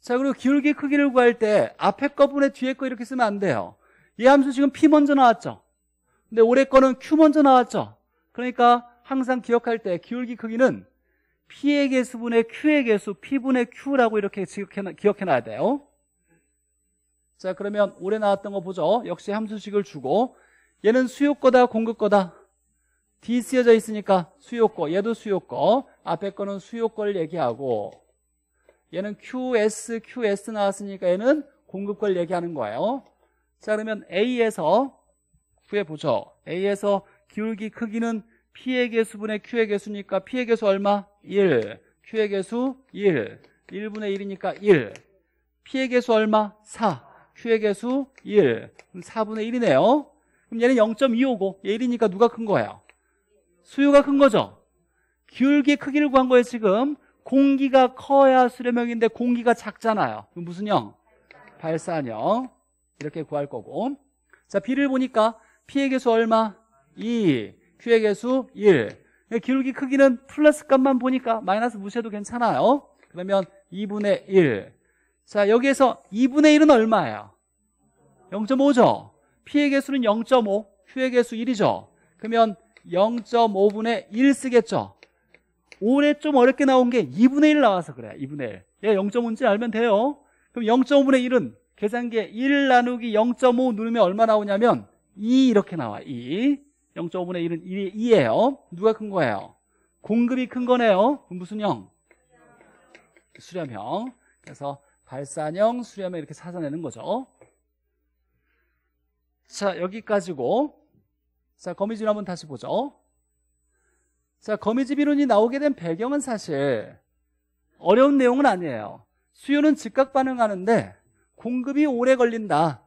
자, 그리고 기울기 크기를 구할 때 앞에 거분에 뒤에 거 이렇게 쓰면 안 돼요. 이 함수 지금 P 먼저 나왔죠. 근데 올해 거는 Q 먼저 나왔죠. 그러니까 항상 기억할 때 기울기 크기는 P의 개수분의 Q의 개수, P분의 Q라고 이렇게 기억해놔야 돼요. 자, 그러면 올해 나왔던 거 보죠. 역시 함수식을 주고 얘는 수요거다 공급거다 D 쓰여져 있으니까 수요거 얘도 수요거 앞에 거는 수요거를 얘기하고 얘는 QS, QS 나왔으니까 얘는 공급걸 얘기하는 거예요 자 그러면 A에서 구해보죠 A에서 기울기 크기는 P의 개수분의 Q의 개수니까 P의 개수 얼마? 1 Q의 개수 1 1분의 1이니까 1 P의 개수 얼마? 4 Q의 개수 1 4분의 1이네요 그럼 얘는 0.25고 1이니까 누가 큰 거예요? 수요가 큰 거죠. 기울기의 크기를 구한 거예요 지금. 공기가 커야 수렴형인데 공기가 작잖아요. 무슨 형? 발산형. 이렇게 구할 거고. 자, B를 보니까 P의 개수 얼마? 2. Q의 개수 1. 기울기 크기는 플러스 값만 보니까 마이너스 무시해도 괜찮아요. 그러면 2분의 1. 자, 여기에서 2분의 1은 얼마예요? 0.5죠? 피의 개수는 0.5, 휴의 개수 1이죠. 그러면 0.5분의 1 쓰겠죠. 올해 좀 어렵게 나온 게 2분의 1 나와서 그래 2분의 1. 얘 0.5인지 알면 돼요. 그럼 0.5분의 1은 계산기에 1 나누기 0.5 누르면 얼마 나오냐면 2 이렇게 나와 2 0.5분의 1은 1, 2예요 누가 큰 거예요? 공급이 큰 거네요 그럼 무슨 형? 수렴형 그래서 발산형 수렴형 이렇게 찾아내는 거죠 자, 여기까지고. 자, 거미줄 한번 다시 보죠. 자, 거미줄 이론이 나오게 된 배경은 사실 어려운 내용은 아니에요. 수요는 즉각 반응하는데 공급이 오래 걸린다.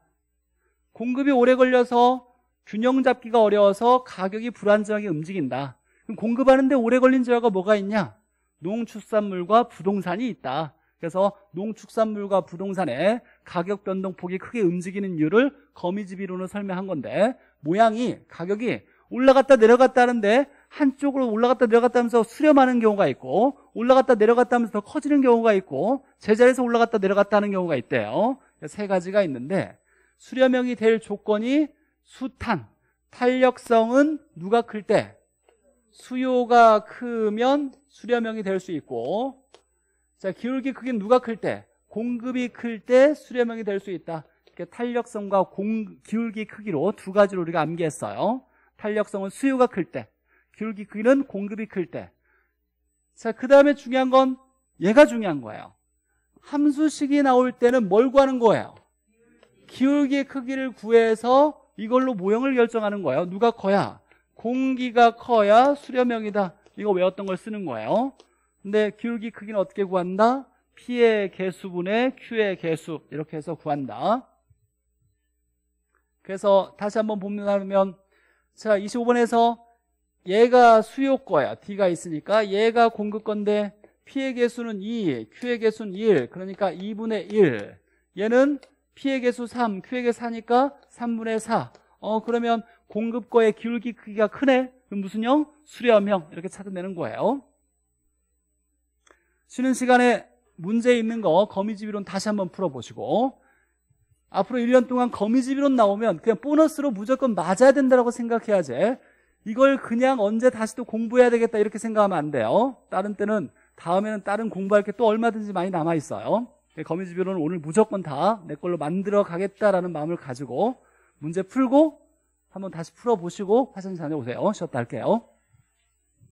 공급이 오래 걸려서 균형 잡기가 어려워서 가격이 불안정하게 움직인다. 그럼 공급하는데 오래 걸린 지역가 뭐가 있냐? 농축산물과 부동산이 있다. 그래서 농축산물과 부동산의 가격 변동폭이 크게 움직이는 이유를 거미집이론을 설명한 건데 모양이 가격이 올라갔다 내려갔다 하는데 한쪽으로 올라갔다 내려갔다 하면서 수렴하는 경우가 있고 올라갔다 내려갔다 하면서 더 커지는 경우가 있고 제자리에서 올라갔다 내려갔다 하는 경우가 있대요 세 가지가 있는데 수렴형이 될 조건이 수탄, 탄력성은 누가 클 때? 수요가 크면 수렴형이 될 수 있고 자, 기울기 크기 는 누가 클 때? 공급이 클 때 수렴형이 될 수 있다. 이렇게 탄력성과 공, 기울기 크기로 두 가지로 우리가 암기했어요. 탄력성은 수요가 클 때, 기울기 크기는 공급이 클 때. 자, 그 다음에 중요한 건 얘가 중요한 거예요. 함수식이 나올 때는 뭘 구하는 거예요? 기울기 크기를 구해서 이걸로 모형을 결정하는 거예요. 누가 커야? 공기가 커야 수렴형이다. 이거 외웠던 걸 쓰는 거예요. 근데 기울기 크기는 어떻게 구한다? P의 개수분의 Q의 개수 이렇게 해서 구한다 그래서 다시 한번 보면 자 25번에서 얘가 수요거야 D가 있으니까 얘가 공급건데 P의 개수는 2 Q의 개수는 1 그러니까 2분의 1 얘는 P의 개수 3 Q의 개수 4니까 3분의 4 어, 그러면 공급거의 기울기 크기가 크네 그럼 무슨 형? 수렴형 이렇게 찾아내는 거예요 쉬는 시간에 문제 있는 거 거미집이론 다시 한번 풀어보시고 앞으로 1년 동안 거미집이론 나오면 그냥 보너스로 무조건 맞아야 된다고 생각해야지 이걸 그냥 언제 다시 또 공부해야 되겠다 이렇게 생각하면 안 돼요 다른 때는 다음에는 다른 공부할 게 또 얼마든지 많이 남아있어요 네, 거미집이론은 오늘 무조건 다 내 걸로 만들어 가겠다라는 마음을 가지고 문제 풀고 한번 다시 풀어보시고 화장실 다녀오세요 쉬었다 할게요